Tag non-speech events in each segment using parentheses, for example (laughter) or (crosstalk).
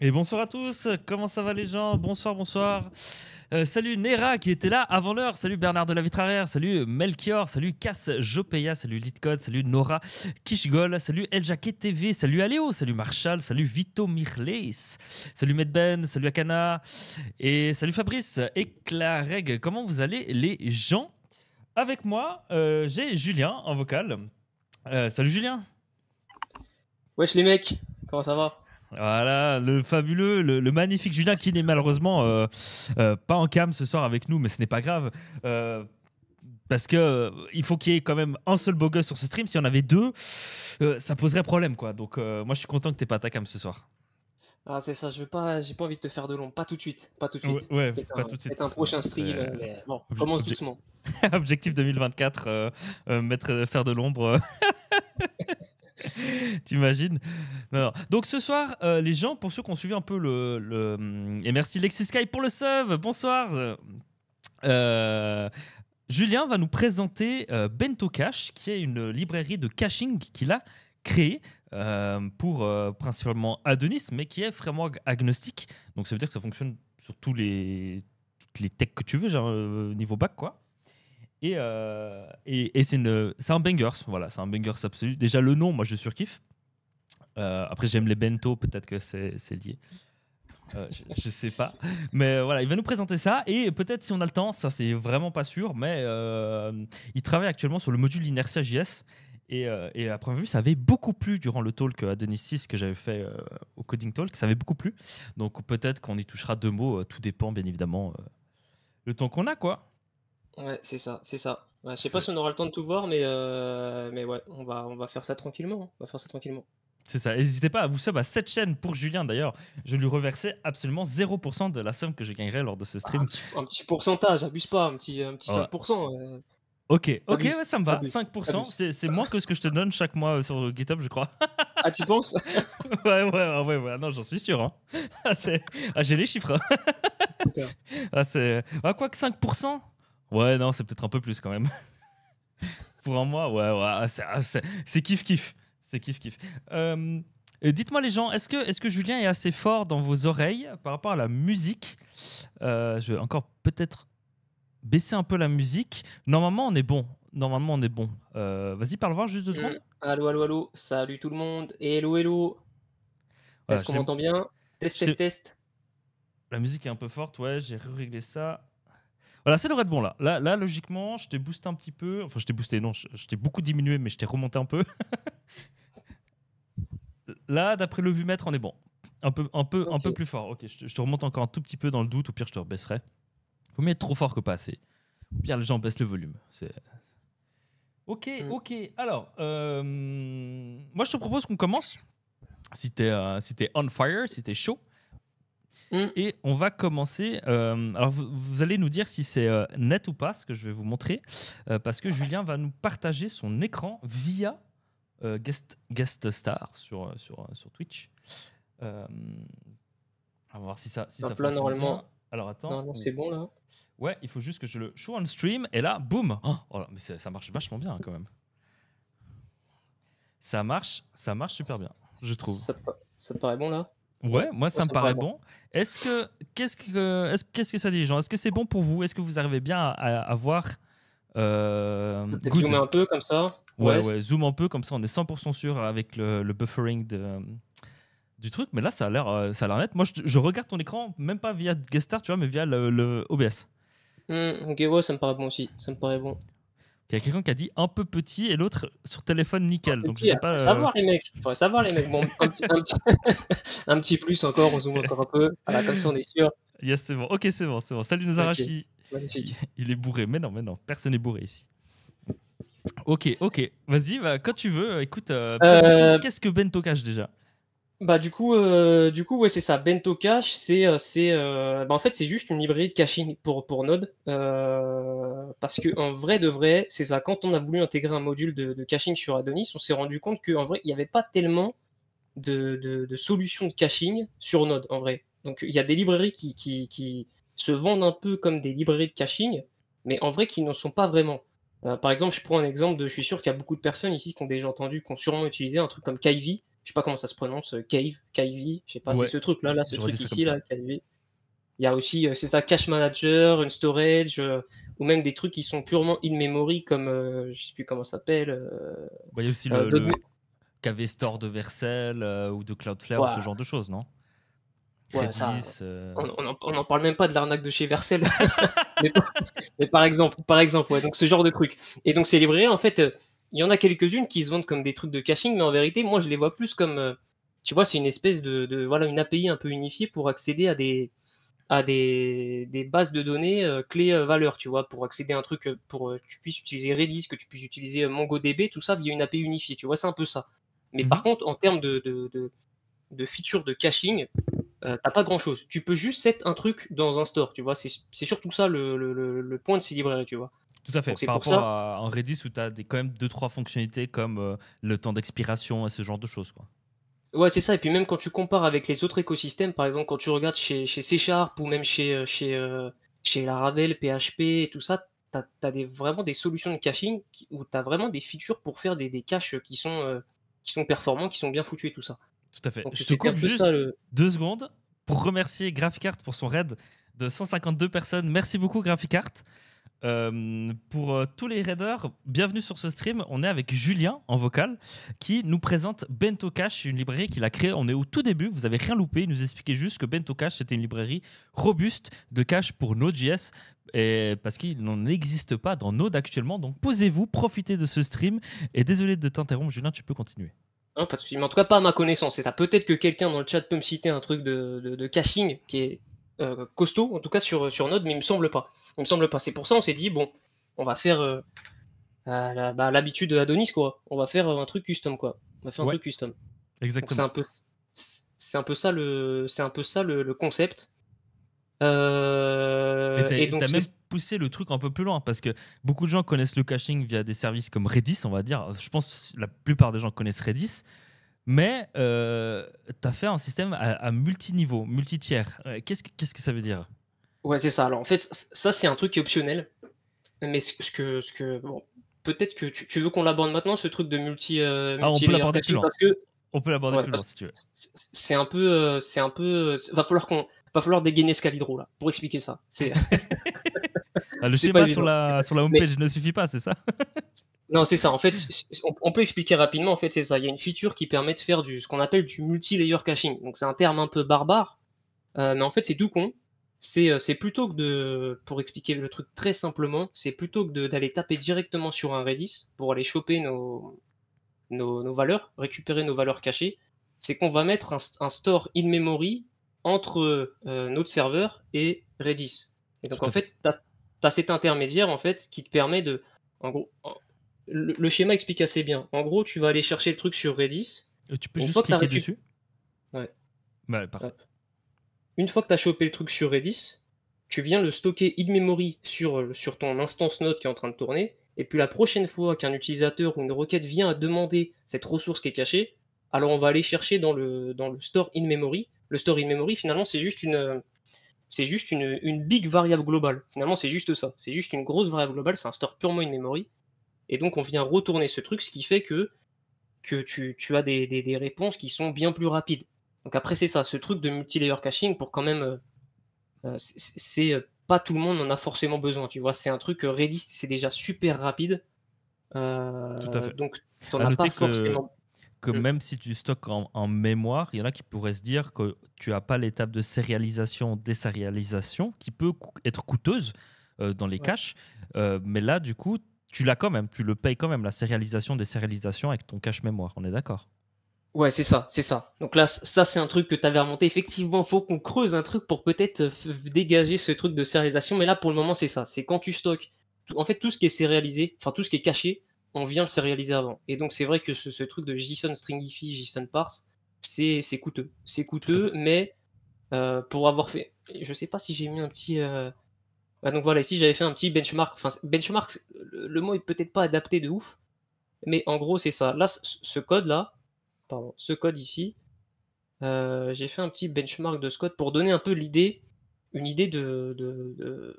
Et bonsoir à tous, comment ça va les gens Bonsoir, bonsoir. Euh, salut Nera qui était là avant l'heure, salut Bernard de la vitre arrière, salut Melchior, salut Cass Jopeya, salut Litcode, salut Nora Kishgol, salut El TV, salut Aléo, salut Marshall, salut Vito Mirleis, salut Medben, salut Akana et salut Fabrice et Clareg. Comment vous allez les gens Avec moi, euh, j'ai Julien en vocal. Euh, salut Julien Wesh les mecs, comment ça va voilà, le fabuleux, le, magnifique Julien qui n'est malheureusement euh, euh, pas en cam ce soir avec nous, mais ce n'est pas grave. Euh, parce que il faut qu'il y ait quand même un seul beau sur ce stream. Si on avait deux, ça poserait problème, quoi. Donc moi, je suis content que tu t'aies pas ta cam ce soir. Ah, c'est ça, je veux pas, j'ai pas envie de te faire de long, pas tout de suite, pas tout de suite. pas un, tout de suite. un prochain stream, mais bon, commence doucement. (laughs) Objectif 2024, mettre, faire de l'ombre (laughs) (laughs) T'imagines non, non. Donc ce soir, euh, les gens, pour ceux qui ont suivi un peu le, euh, Et merci Lexisky Sky pour le sub, bonsoir euh, Julien va nous présenter BentoCache, qui est une librairie de caching qu'il a créée pour principalement Adonis, mais qui est framework agnostique. Donc ça veut dire que ça fonctionne sur tous les, toutes les techs que tu veux, genre, niveau bac, quoi. Et, euh, c'est un bangers, voilà, c'est un bangers absolu. Déjà, le nom, moi, je surkiffe. Euh, après, j'aime les bento, peut-être que c'est lié. Euh, je, sais pas. Mais voilà, il va nous présenter ça. Et peut-être si on a le temps, ça c'est vraiment pas sûr, mais il travaille actuellement sur le module Inertia JS. Et, et à première vue, ça avait beaucoup plu durant le talk à Denis 6 que j'avais fait au Coding Talk. Ça avait beaucoup plu. Donc peut-être qu'on y touchera deux mots. tout dépend, bien évidemment, le temps qu'on a, quoi. Ouais, c'est ça, c'est ça. je sais pas si on aura le temps de tout voir, mais, euh, mais ouais, on va, on va faire ça tranquillement. Hein. On va faire ça tranquillement. C'est ça. N'hésitez pas à vous sub à cette chaîne pour Julien d'ailleurs. Je lui reversais absolument 0% de la somme que je gagnerais lors de ce ah, stream. un, petit, pourcentage, abuse pas, un petit, 5%. Euh. Ok, ok, ça me va. 5%, c'est moins que ce que je te donne chaque mois euh, sur GitHub, je crois. ah, tu penses (laughs) ouais, ouais, ouais, non, j'en suis sûr. Hein. Ah, ah, J'ai les chiffres. Hein. ah, ah, quoi que 5%, Ouais, non, c'est peut-être un peu plus quand même. (laughs) Pour un mois, ouais, ouais ah, c'est kiff-kiff. Ah, c'est kiff-kiff. Euh, dites-moi les gens, est-ce que, est que Julien est assez fort dans vos oreilles par rapport à la musique euh, Je vais encore peut-être baisser un peu la musique. Normalement, on est bon. Normalement, on est bon. Euh, vas-y, parle voir juste deux secondes. Allo allo allo Salut tout le monde. Hello, hello. est-ce qu'on m'entend bien Test, test, test. La musique est un peu forte, ouais, j'ai réglé ça. Voilà, ça devrait être bon là. Là, logiquement, je t'ai boosté un petit peu. Enfin, je t'ai boosté, non, je, t'ai beaucoup diminué, mais je t'ai remonté un peu. (laughs) là, d'après le vu-mètre, on est bon. Un peu, un peu, un peu plus fort. Ok, je, te remonte encore un tout petit peu dans le doute, au pire, je te rebaisserai. Faut mieux être trop fort que pas assez. Au pire, les gens baissent le volume. Ok, mm. ok. Alors, euh, moi, je te propose qu'on commence. Si t'es euh, si on fire, si t'es chaud. Mm. Et on va commencer. Euh, alors, vous, allez nous dire si c'est euh, net ou pas, ce que je vais vous montrer, euh, parce que Julien va nous partager son écran via guest, guest Star sur, sur, sur Twitch. on va voir si ça, si ça fonctionne normalement. Alors attends. c'est bon là. Ouais, il faut juste que je le show en stream et là, boum. Oh, oh mais ça marche vachement bien hein, quand même. Ça marche, ça marche super bien, je trouve. Ça, ça te paraît bon là Ouais, moi ça, me paraît bon. Est-ce que qu'est-ce que est-ce qu'est-ce que ça dit les gens Est-ce que c'est bon pour vous Est-ce que vous arrivez bien à, à, voir euh, un peu comme ça. Ouais, ouais, zoom un peu comme ça, on est 100% sûr avec le, buffering de, euh, du truc. Mais là, ça a l'air, euh, net. Moi, je, regarde ton écran, même pas via Guest tu vois, mais via le, OBS. Mmh, ok, ouais, ça me paraît bon aussi. Ça me paraît bon. Il y a quelqu'un qui a dit un peu petit et l'autre sur téléphone nickel. Donc je sais pas. Euh, savoir les mecs. Faudrait savoir les mecs. Bon, (laughs) un, petit, plus encore. On zoome encore un peu. comme ça on est sûr. Yes, c'est bon. Ok, c'est bon, c'est bon. Salut nos okay. Magnifique. (laughs) Il est bourré. Mais non, mais non. Personne n'est bourré ici. Ok, ok. Vas-y, bah, quand tu veux. Écoute, euh, euh, qu'est-ce que Bento cache déjà bah du coup, euh, du coup ouais c'est ça. Bento Cache, c'est euh, c'est euh, bah, en fait c'est juste une librairie de caching pour pour Node parce que en vrai de vrai c'est ça. Quand on a voulu intégrer un module de, caching sur Adonis, on s'est rendu compte qu'en vrai il n'y avait pas tellement de, de, solutions de caching sur Node en vrai. Donc il y a des librairies qui, qui, qui, se vendent un peu comme des librairies de caching, mais en vrai qui n'en sont pas vraiment. par exemple, je prends un exemple de, je suis sûr qu'il y a beaucoup de personnes ici qui ont déjà entendu, qui ont sûrement utilisé un truc comme Kivy je sais pas comment ça se prononce, euh, Cave, Cavey, je sais pas, c'est ce truc là, là ce truc ici là, Il y a aussi, euh, c'est ça, Cache Manager, une storage, euh, ou même des trucs qui sont purement in memory, comme je je sais plus comment ça s'appelle. Bah, il y a aussi le, KV Store de Vercel ou de Cloudflare, ou ce genre de choses, non On n'en parle même pas de l'arnaque de chez Vercel. (laughs) mais, par exemple, par exemple, donc ce genre de truc. Et donc ces librairies, en fait il y en a quelques-unes qui se vendent comme des trucs de caching, mais en vérité, moi, je les vois plus comme, euh, tu vois, c'est une espèce de, voilà, une API un peu unifiée pour accéder à des à des, bases de données clé- euh, clés euh, tu vois, pour accéder à un truc, pour que tu puisses utiliser Redis, que tu puisses utiliser MongoDB, tout ça via une API unifiée, tu vois, c'est un peu ça. Mais mhm. par contre, en termes de, de features de caching, euh, t'as pas grand chose. Tu peux juste set un truc dans un store, tu vois. C'est surtout ça le, point de ces librairies, tu vois. Tout à fait. Par rapport à un Redis où tu as quand même deux trois fonctionnalités comme euh, le temps d'expiration et ce genre de choses, quoi. Ouais, c'est ça. Et puis même quand tu compares avec les autres écosystèmes, par exemple, quand tu regardes chez, chez C ou même chez, euh, chez, Laravel, PHP et tout ça, tu as, des, vraiment des solutions de caching où tu as vraiment des features pour faire des, caches qui sont, qui sont performants, qui sont bien foutus et tout ça. Tout à fait. je te coupe juste deux secondes pour remercier Graphicart pour son raid de 152 personnes. Merci beaucoup, Graphicart. Euh, pour euh, tous les raiders, bienvenue sur ce stream. On est avec Julien en vocal qui nous présente Bento une librairie qu'il a créée. On est au tout début, vous avez rien loupé. Il nous expliquait juste que Bento c'était une librairie robuste de cache pour Node.js parce qu'il n'en existe pas dans Node actuellement. Donc posez-vous, profitez de ce stream et désolé de t'interrompre, Julien, tu peux continuer. Hein, pas en tout cas, pas à ma connaissance. Et peut-être que quelqu'un dans le chat peut me citer un truc de, de, caching qui est euh, costaud, en tout cas sur, sur Node, mais il me semble pas. me semble pas. C'est pour ça on s'est dit, bon, on va faire euh, bah, l'habitude de quoi. On va faire un truc custom, quoi. On va faire un truc custom. Exactement. C'est un peu, ça c'est un peu ça le concept. Euh, et t'as même poussé le truc un peu plus loin parce que beaucoup de gens connaissent le caching via des services comme Redis, on va dire. Je pense que la plupart des gens connaissent Redis. Mais euh, tu as fait un système à, multi multiniveau, multi-tiers. Euh, qu'est-ce que, qu'est-ce que ça veut dire Ouais, c'est ça. Alors en fait, ça, c'est un truc qui est optionnel. Mais ce que. Ce que bon, peut-être que tu, veux qu'on l'aborde maintenant, ce truc de multi. Euh, ah, on peut l'aborder plus loin. Parce que, on peut l'aborder plus loin si tu veux. C'est un peu. c'est un peu va falloir qu'on va falloir dégainer Scalidro là pour expliquer ça. C'est euh, (laughs) ah, le schéma sur la, sur la homepage ne suffit pas, c'est ça (laughs) Non, c'est ça. En fait, on, peut expliquer rapidement. En fait, c'est ça. Il y a une feature qui permet de faire du ce qu'on appelle du multi-layer caching. Donc c'est un terme un peu barbare. Euh, mais en fait, c'est tout con. Euh, c'est plutôt que de, pour expliquer le truc très simplement, c'est plutôt que d'aller taper directement sur un Redis pour aller choper nos, nos, valeurs, récupérer nos valeurs cachées, c'est qu'on va mettre un store in-memory entre euh, notre serveur et Redis. Et donc, en fait, tu as, cet intermédiaire en fait, qui te permet de. En gros, le, schéma explique assez bien. En gros, tu vas aller chercher le truc sur Redis. Euh, tu peux juste cliquer dessus Ouais. Bah, une fois que tu as chopé le truc sur Redis, tu viens le stocker in-memory sur, sur ton instance node qui est en train de tourner. Et puis la prochaine fois qu'un utilisateur ou une requête vient à demander cette ressource qui est cachée, alors on va aller chercher dans le, dans le store in-memory le in memory, finalement, c'est juste une. Euh, c'est juste une, une, big variable globale. Finalement, c'est juste ça. C'est juste une grosse variable globale. C'est un store purement in memory. Et donc, on vient retourner ce truc, ce qui fait que, que tu, as des, des, réponses qui sont bien plus rapides. Donc, après, c'est ça. Ce truc de multilayer caching, pour quand même. Euh, euh, c'est pas tout le monde en a forcément besoin. Tu vois, c'est un truc. Redis, c'est déjà super rapide. Donc, tu as pas forcément que euh. même si tu stockes en, mémoire, il y en a qui pourraient se dire que tu n'as pas l'étape de sérialisation, désérialisation, qui peut être coûteuse euh, dans les caches. Euh, mais là, du coup, tu l'as quand même, tu le payes quand même, la sérialisation, désérialisation avec ton cache mémoire. On est d'accord Ouais, c'est ça, c'est ça. Donc là, ça, c'est un truc que tu avais remonté. Effectivement, il faut qu'on creuse un truc pour peut-être dégager ce truc de sérialisation. Mais là, pour le moment, c'est ça. C'est quand tu stockes. En fait, tout ce qui est sérialisé, enfin, tout ce qui est caché, on vient le sérialiser avant. Et donc c'est vrai que ce, truc de JSON Stringify, JSON Parse, c'est coûteux. C'est coûteux, mais euh, pour avoir fait... Je sais pas si j'ai mis un petit... Euh, ah, donc voilà, ici j'avais fait un petit benchmark. Enfin, benchmark, le, mot est peut-être pas adapté de ouf, mais en gros c'est ça. Là, ce code-là, pardon, ce code ici, euh, j'ai fait un petit benchmark de ce code pour donner un peu l'idée une idée de, de,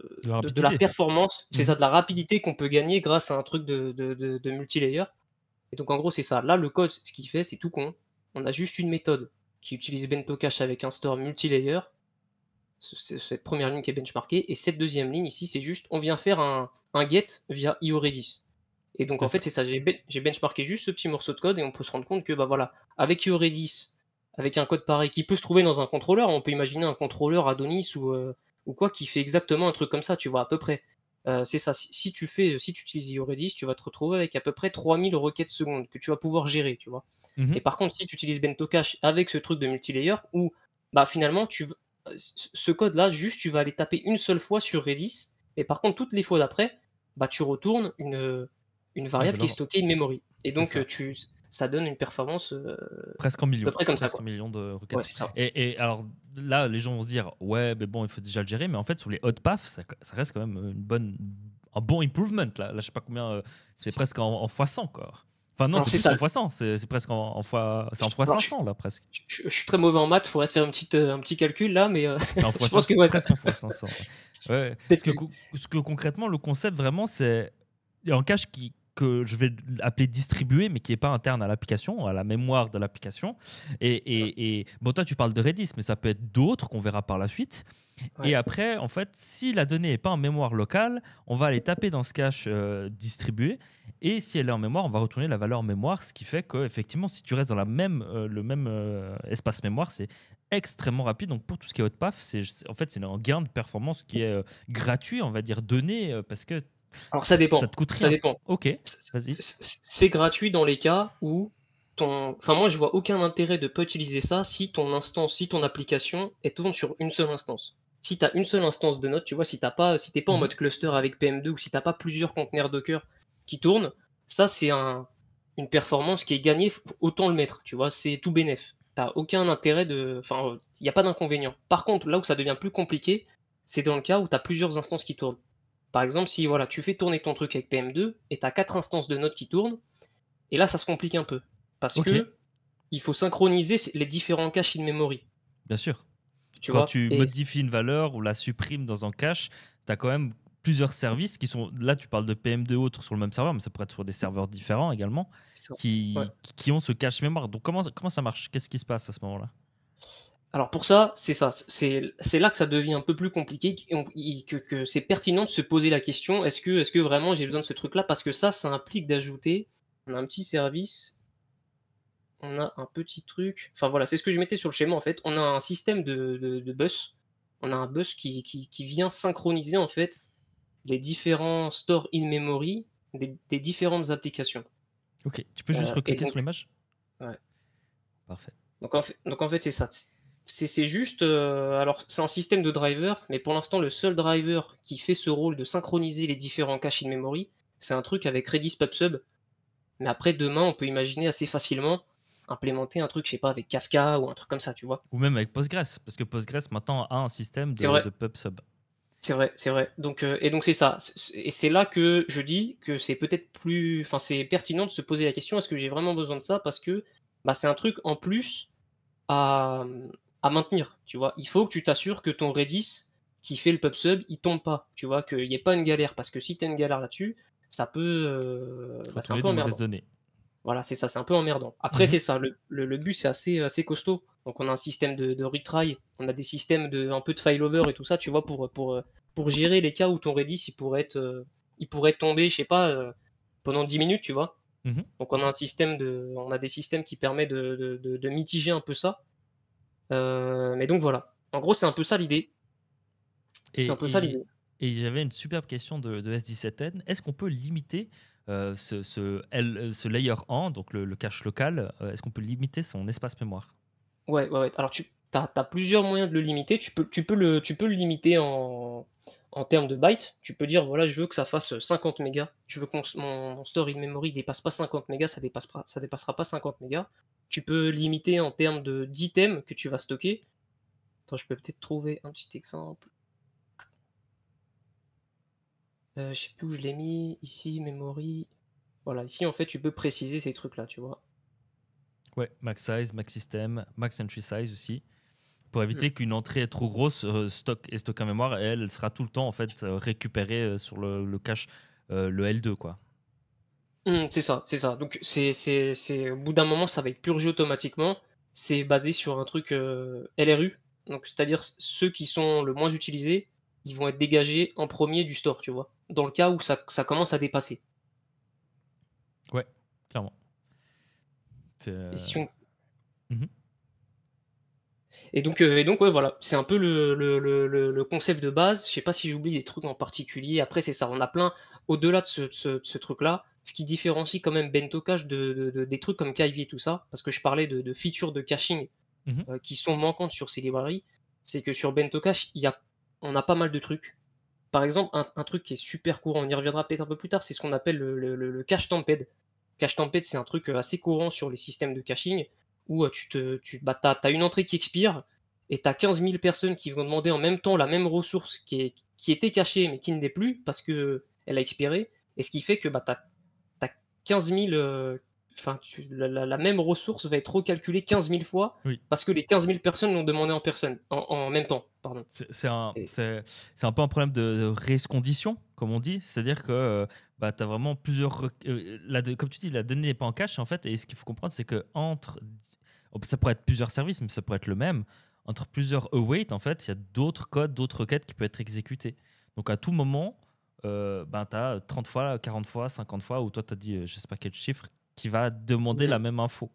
la, performance, c'est mhm. ça, de la rapidité qu'on peut gagner grâce à un truc de, multilayer. Et donc en gros, c'est ça. Là, le code, ce qu'il fait, c'est tout con. On a juste une méthode qui utilise cache avec un store multilayer. Cette première ligne qui est benchmarkée. Et cette deuxième ligne ici, c'est juste, on vient faire un, un get via io redis Et donc en fait, c'est ça. Ben, j'ai benchmarké juste ce petit morceau de code et on peut se rendre compte que, bah voilà, avec io redis avec un code pareil qui peut se trouver dans un contrôleur. On peut imaginer un contrôleur Adonis ou, euh, ou quoi qui fait exactement un truc comme ça, tu vois, à peu près. Euh, c'est ça, si tu fais, si tu utilises Redis, tu vas te retrouver avec à peu près 3000 requêtes secondes que tu vas pouvoir gérer, tu vois. Mhm. Et par contre, si tu utilises cache avec ce truc de multilayer, où bah, finalement, tu, euh, ce code-là, juste, tu vas aller taper une seule fois sur Redis, et par contre, toutes les fois d'après, bah, tu retournes une, une variable qui est stockée une memory. Et donc, tu, ça donne une performance euh, presque en millions, millions de requêtes. Et, et, alors là, les gens vont se dire ouais, mais bon, il faut déjà le gérer, mais en fait sur les hot paths, ça, reste quand même une bonne, un bon improvement là. là je sais pas combien, euh, c'est presque en, en fois 100 quoi. Enfin non, c'est en fois 100, c'est presque en, en fois, c'est en 500 là presque. Je, suis très mauvais en maths, faudrait faire un petit, euh, un petit calcul là, mais c'est (laughs) pense que, ouais, presque en fois 500. Ouais. (laughs) Parce que, que concrètement, le concept vraiment, c'est un cache qui que je vais appeler distribué, mais qui n'est pas interne à l'application, à la mémoire de l'application. Et, bon, toi, tu parles de Redis, mais ça peut être d'autres qu'on verra par la suite. Et après, en fait, si la donnée n'est pas en mémoire locale, on va aller taper dans ce cache euh, distribué. Et si elle est en mémoire, on va retourner la valeur mémoire, ce qui fait qu'effectivement, si tu restes dans la même, euh, le même euh, espace mémoire, c'est extrêmement rapide. Donc pour tout ce qui est Hotpaf, c'est en fait c'est un gain de performance qui est gratuit, on va dire donné, parce que alors ça dépend. Ça te coûte rien. dépend. Ok. Vas-y. C'est gratuit dans les cas où ton. Enfin moi je vois aucun intérêt de pas utiliser ça si ton instance, si ton application est tourne sur une seule instance. Si tu as une seule instance de notes, tu vois, si t'as pas, si t'es pas en mhm. mode cluster avec PM2 ou si t'as pas plusieurs conteneurs Docker qui tournent, ça c'est un, une performance qui est gagnée, autant le mettre, tu vois, c'est tout bénéf. T'as aucun intérêt de. Enfin, il euh, n'y a pas d'inconvénient. Par contre, là où ça devient plus compliqué, c'est dans le cas où tu as plusieurs instances qui tournent. Par exemple, si voilà, tu fais tourner ton truc avec PM2 et tu as quatre instances de notes qui tournent, et là ça se complique un peu. Parce que il faut synchroniser les différents caches in-memory. Bien sûr. Quand tu modifies une valeur ou la supprimes dans un cache, tu as quand même plusieurs services qui sont. Là, tu parles de PM2 autres sur le même serveur, mais ça pourrait être sur des serveurs différents également, qui, qui ont ce cache mémoire. Donc, comment, comment ça marche Qu'est-ce qui se passe à ce moment-là alors pour ça, c'est ça, c'est là que ça devient un peu plus compliqué et, que, c'est pertinent de se poser la question est-ce que, est que vraiment j'ai besoin de ce truc-là Parce que ça, ça implique d'ajouter. On a un petit service, on a un petit truc. Enfin voilà, c'est ce que je mettais sur le schéma en fait. On a un système de, bus. On a un bus qui, vient synchroniser en fait les différents stores in-memory des, différentes applications. Ok, tu peux juste euh, recliquer sur l'image Ouais. Parfait. Donc en fait, donc en fait c'est ça. C'est juste. Euh, alors, c'est un système de driver, mais pour l'instant, le seul driver qui fait ce rôle de synchroniser les différents caches in-memory, c'est un truc avec Redis PubSub. Mais après, demain, on peut imaginer assez facilement implémenter un truc, je sais pas, avec Kafka ou un truc comme ça, tu vois. Ou même avec Postgres, parce que Postgres maintenant a un système de, de PubSub. C'est vrai, c'est vrai. Donc, euh, et donc c'est ça. Et c'est là que je dis que c'est peut-être plus, enfin c'est pertinent de se poser la question est-ce que j'ai vraiment besoin de ça parce que bah, c'est un truc en plus à, à maintenir, tu vois. Il faut que tu t'assures que ton Redis qui fait le pub sub, il tombe pas, tu vois, qu'il n'y ait pas une galère, parce que si tu as une galère là-dessus, ça peut... Euh, bah, c'est un peu emmerdant. Voilà, c'est ça, c'est un peu emmerdant. Après, mhm. c'est ça, le, but, c'est assez, assez costaud. Donc on a un système de, retry, on a des systèmes de un peu de failover et tout ça, tu vois, pour, pour, pour gérer les cas où ton Redis, il pourrait être, euh, il pourrait tomber, je sais pas, euh, pendant 10 minutes, tu vois. Mhm. Donc on a un système de, on a des systèmes qui permettent de, mitiger un peu ça. Euh, mais donc voilà. En gros, c'est un peu ça l'idée. C'est un peu et, ça l'idée. Et j'avais une superbe question de, S17N. Est-ce qu'on peut limiter euh, ce, euh, ce, layer en, donc le, cache local, est-ce qu'on peut limiter son espace mémoire ouais, ouais, ouais, alors tu as, plusieurs moyens de le limiter. Tu peux, tu peux, le, tu peux le limiter en, termes de bytes. Tu peux dire, voilà, je veux que ça fasse 50 mégas. Je veux que mon, story store in memory dépasse pas 50 mégas, ça dépassera, ça dépassera pas 50 mégas tu peux limiter en termes d'items que tu vas stocker. Attends, je peux peut-être trouver un petit exemple. Euh, je sais plus où je l'ai mis. Ici, memory. Voilà, ici en fait, tu peux préciser ces trucs-là, tu vois. Ouais, max size, max system, max entry size aussi. Pour hmm. éviter qu'une entrée trop grosse euh, stock et stock en mémoire, elle, sera tout le temps en fait euh, récupérée sur le, cache le L2 quoi. Mmh, c'est ça, c'est ça. Donc c'est, c'est, au bout d'un moment, ça va être purgé automatiquement. C'est basé sur un truc euh, LRU. Donc c'est-à-dire ceux qui sont le moins utilisés, ils vont être dégagés en premier du store, tu vois. Dans le cas où ça, commence à dépasser. Ouais, clairement. Euh, mmh et, donc, euh, et donc voilà, c'est un peu le, concept de base. Je sais pas si j'oublie des trucs en particulier. Après, c'est ça, on a plein, au-delà de ce truc-là, ce qui différencie quand même Bento des trucs comme Kaivi et tout ça, parce que je parlais de, features de caching mhm. euh, qui sont manquantes sur ces librairies, c'est que sur Bento on a pas mal de trucs. Par exemple, un, truc qui est super courant, on y reviendra peut-être un peu plus tard, c'est ce qu'on appelle le, cache tempête. Cache tempête, c'est un truc euh, assez courant sur les systèmes de caching, où euh, tu te, tu, bah, as, une entrée qui expire, et tu as 15 000 personnes qui vont demander en même temps la même ressource qui, était cachée mais qui ne l'est plus parce qu'elle a expiré, et ce qui fait que bah, tu as 15 000. Euh, enfin, la, même ressource va être recalculée 15 000 fois parce que les 15 000 personnes l'ont demandé en personne, en, même temps. C'est un, un, peu un problème de, rescondition, race condition, comme on dit. C'est-à-dire que euh, bah, tu as vraiment plusieurs. Euh, la, comme tu dis, la donnée n'est pas en cache, en fait. Et ce qu'il faut comprendre, c'est que entre. Oh, ça pourrait être plusieurs services, mais ça pourrait être le même. Entre plusieurs await, en fait, il y a d'autres codes, d'autres requêtes qui peuvent être exécutées. Donc à tout moment, euh, ben, t'as ben, as 30 fois, 40 fois, 50 fois, ou toi, tu as dit euh, je sais pas quel chiffre, qui va demander la même info.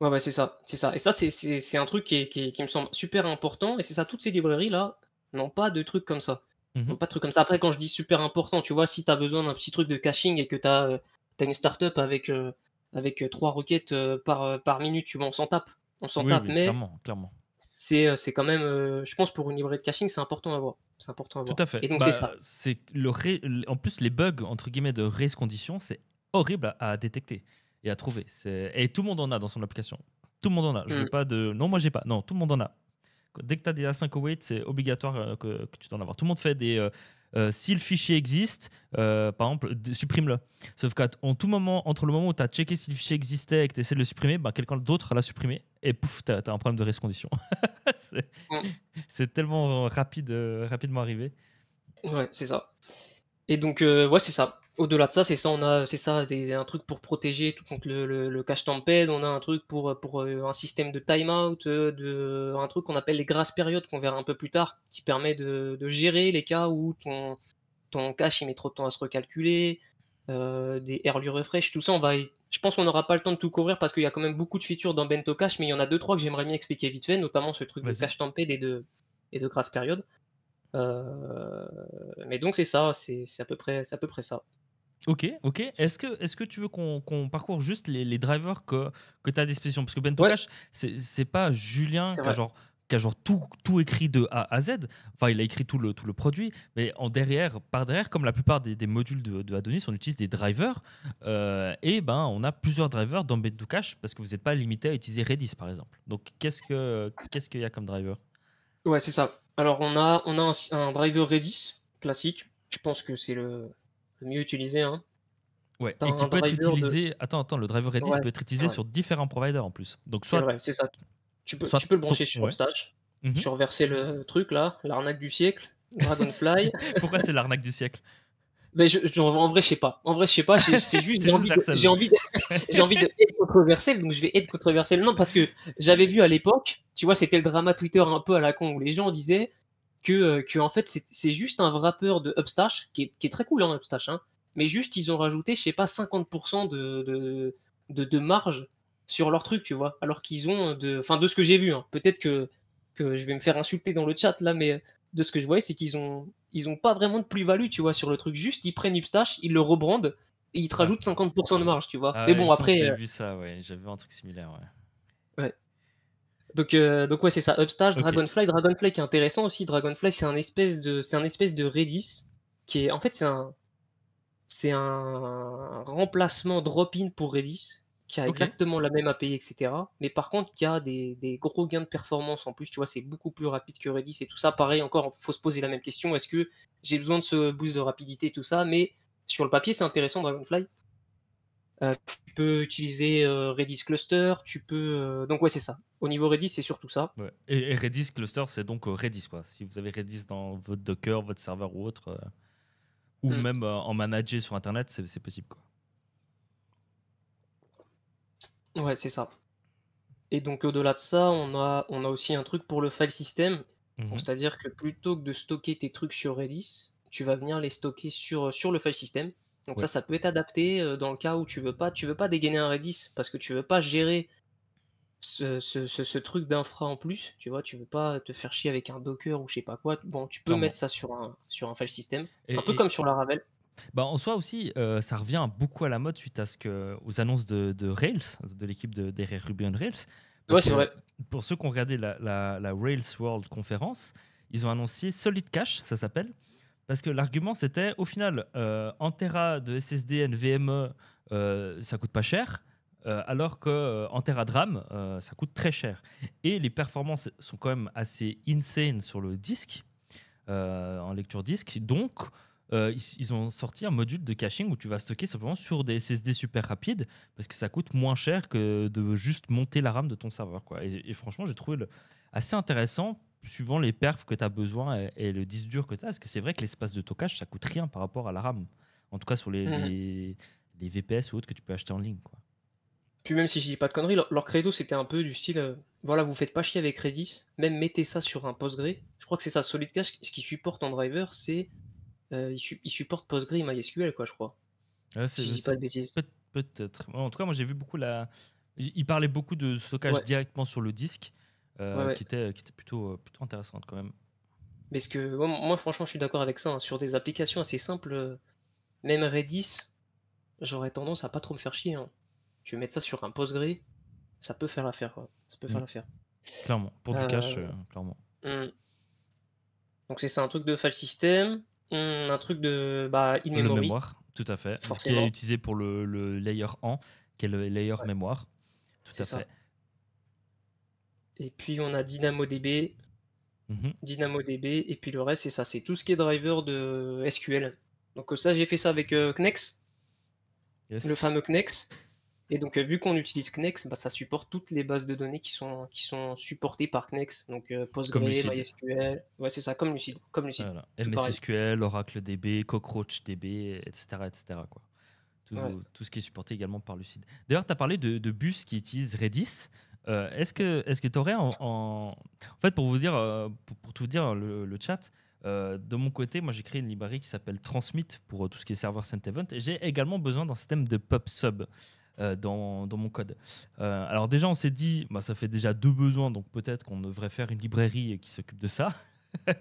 Ouais, bah, c'est ça, c'est ça. Et ça, c'est un truc qui, me semble super important. Et c'est ça, toutes ces librairies-là n'ont pas de truc comme ça. Mhm. Pas de trucs comme ça. Après, quand je dis super important, tu vois, si t'as besoin d'un petit truc de caching et que tu as, euh, une startup avec, avec trois requêtes par, par minute, tu vas on s'en tape. On s'en tape, mais. clairement c'est euh, c'est quand même, euh, je pense, pour une librairie de caching, c'est important à voir. C'est important à Tout à fait. Et donc bah, c'est ça. C'est le en plus les bugs entre guillemets de race condition, c'est horrible à, détecter et à trouver. Et tout le monde en a dans son application. Tout le monde en a. Je veux mm. pas de. Non, moi j'ai pas. Non, tout le monde en a. Dès que tu as des async await c'est obligatoire euh, que, que tu t'en avoir. Tout le monde fait des. si le fichier existe, par exemple, supprime-le. Sauf qu'en tout moment, entre le moment où tu as checké si le fichier existait et que tu essaies de le supprimer, ben, quelqu'un d'autre l'a supprimé et pouf, t'as as un problème de race (laughs) mm. c'est tellement rapide, euh, rapidement arrivé. Ouais, c'est ça. Et donc, euh, ouais, c'est ça. Au-delà de ça, c'est ça, on a, c'est ça, un truc pour protéger tout contre le, le, cache tempête. On a un truc pour, pour euh, un système de timeout, de, un truc qu'on appelle les grasses périodes qu'on verra un peu plus tard, qui permet de, gérer les cas où ton, ton cache il met trop de temps à se recalculer, des early refresh, tout ça, on va je pense qu'on n'aura pas le temps de tout couvrir parce qu'il y a quand même beaucoup de features dans Bento Cache, mais il y en a deux trois que j'aimerais bien expliquer vite fait, notamment ce truc de cache Tempé et de grasse période. Euh, mais donc c'est ça, c'est à peu près à peu près ça. Ok, ok. Est-ce que, est que tu veux qu'on parcourt juste les, drivers que, que tu as à disposition Parce que Bento Cash, Cache, c'est pas Julien qui genre qui a tout, écrit de A à Z. Enfin, il a écrit tout le, tout le produit, mais en derrière, par derrière, comme la plupart des, modules de, de, Adonis, on utilise des drivers. Euh, et ben, on a plusieurs drivers dans Bento Cache parce que vous n'êtes pas limité à utiliser Redis, par exemple. Donc, qu'est-ce que qu'est-ce qu'il y a comme driver Ouais, c'est ça. Alors, on a, on a un, driver Redis classique. Je pense que c'est le, mieux utilisé. Hein. Ouais, et qui peut être utilisé. Attends, attends, le driver Redis peut être utilisé sur différents providers en plus. Donc, soit. c'est ça. Tu peux, tu peux le brancher sur Upstash Je mm le truc là, l'arnaque du siècle, Dragonfly. (laughs) Pourquoi c'est l'arnaque du siècle mais je, en vrai, je sais pas. En vrai, je sais pas. (laughs) C'est juste, j'ai envie, (laughs) j'ai envie, de, être controversé, donc je vais être controversé. Non, parce que j'avais vu à l'époque, tu vois, c'était le drama Twitter un peu à la con où les gens disaient que, euh, que en fait, c'est juste un rappeur de Upstash qui est, qui est très cool, en hein, Upstash, hein. mais juste ils ont rajouté, je sais pas, 50% de, de, de marge sur leur truc, tu vois. Alors qu'ils ont, de, enfin, de ce que j'ai vu, hein. peut-être que, je vais me faire insulter dans le chat là, mais de ce que je voyais, c'est qu'ils ont, ils ont pas vraiment de plus-value, tu vois, sur le truc. Juste, ils prennent Upstash, ils le rebrandent et ils te rajoutent 50% de marge, tu vois. Ah mais bon, après. Euh, j'ai vu ça, ouais, j'avais vu un truc similaire, ouais. Ouais. Donc, euh, donc ouais, c'est ça, Upstash, Dragonfly. Dragonfly qui est intéressant aussi. Dragonfly, c'est un espèce de, c'est un espèce de Redis qui est, en fait, c'est un, c'est un remplacement drop-in pour Redis qui a exactement la même API, etc. Mais par contre, qui a des, gros gains de performance en plus. Tu vois, c'est beaucoup plus rapide que Redis et tout ça. Pareil, encore, il faut se poser la même question. Est-ce que j'ai besoin de ce boost de rapidité et tout ça Mais sur le papier, c'est intéressant Dragonfly. Euh, tu peux utiliser euh, Redis Cluster, tu peux. Euh, donc, ouais, c'est ça. Au niveau Redis, c'est surtout ça. Et, Redis Cluster, c'est donc Redis, quoi. Si vous avez Redis dans votre Docker, votre serveur ou autre, ou mm. même en manager sur Internet, c'est possible, quoi. Ouais, c'est ça. Et donc au-delà de ça, on a, on a aussi un truc pour le file system. Mhm. C'est-à-dire que plutôt que de stocker tes trucs sur Redis, tu vas venir les stocker sur, sur le file system. Donc ça, ça peut être adapté euh, dans le cas où tu veux pas, tu veux pas dégainer un Redis parce que tu veux pas gérer ce, truc d'infra en plus. Tu vois, tu veux pas te faire chier avec un Docker ou je sais pas quoi. Bon, tu peux mettre ça sur un, sur un file system, un peu comme sur la Ravel. Bah, en soi aussi, euh, ça revient beaucoup à la mode suite à ce que, aux annonces de, Rails, de l'équipe de, derrière Ruby on Rails. Ouais, c'est vrai. Pour ceux qui ont regardé la, la, Rails World conférence, ils ont annoncé Solid Cache, ça s'appelle, parce que l'argument c'était au final, euh, de SSD NVMe, euh, ça coûte pas cher. Euh, alors que en euh, de RAM, ça coûte très cher. Et les performances sont quand même assez insane sur le disque, en lecture disque. Donc, euh, ils, ont sorti un module de caching où tu vas stocker simplement sur des SSD super rapides parce que ça coûte moins cher que de juste monter la RAM de ton serveur. Quoi. Et, franchement, j'ai trouvé le assez intéressant suivant les perfs que tu as besoin et, le disque dur que tu as. Parce que c'est vrai que l'espace de stockage, ça coûte rien par rapport à la RAM. En tout cas, sur les, mhm. les, VPS ou autres que tu peux acheter en ligne. Quoi. Puis même si je dis pas de conneries, leur, credo c'était un peu du style euh, voilà, vous faites pas chier avec Redis, même mettez ça sur un Postgre. Je crois que c'est ça, Cache ce qui supporte en driver, c'est euh, il, supporte PostgreSQL MySQL, quoi, je crois. je dis pas de bêtises. Peut- être En tout cas, moi, j'ai vu beaucoup la. Il parlait beaucoup de stockage directement sur le disque, euh, qui était, qui était plutôt, euh, plutôt intéressante quand même. Parce que moi, franchement, je suis d'accord avec ça. Hein. Sur des applications assez simples, même Redis, j'aurais tendance à pas trop me faire chier. Hein. Je vais mettre ça sur un PostgreSQL, ça peut faire l'affaire, quoi. Ça peut faire mm. l'affaire. Clairement, pour du cache, clairement. Mm. Donc c'est ça, un truc de file system un truc de bah, in memory. Le mémoire, tout à fait. Ce qui est utilisé pour le, layer en, qui est le layer mémoire. Tout à ça. fait. Et puis on a DynamoDB. Mhm. DynamoDB. Et puis le reste, c'est ça. C'est tout ce qui est driver de SQL. Donc ça, j'ai fait ça avec euh, Knex. Le fameux Knex. Et donc, euh, vu qu'on utilise Knex, bah, ça supporte toutes les bases de données qui sont, qui sont supportées par Knex. Donc, euh, PostgreSQL, MySQL. Ouais, c'est ça, comme Lucide Comme Lucid. MSSQL, Oracle DB, Cockroach DB, etc. etc. Quoi. Tout, tout, ce qui est supporté également par Lucide D'ailleurs, tu as parlé de, de, bus qui utilisent Redis. Euh, est-ce que tu aurais en, en, en. fait, pour, vous dire, pour, tout vous dire, le, chat. de mon côté, moi j'ai créé une librairie qui s'appelle Transmit pour tout ce qui est serveur sent event et j'ai également besoin d'un système de pub sub. Euh, dans, mon code. Euh, alors déjà, on s'est dit, bah, ça fait déjà deux besoins, donc peut-être qu'on devrait faire une librairie qui s'occupe de ça, (laughs) mm.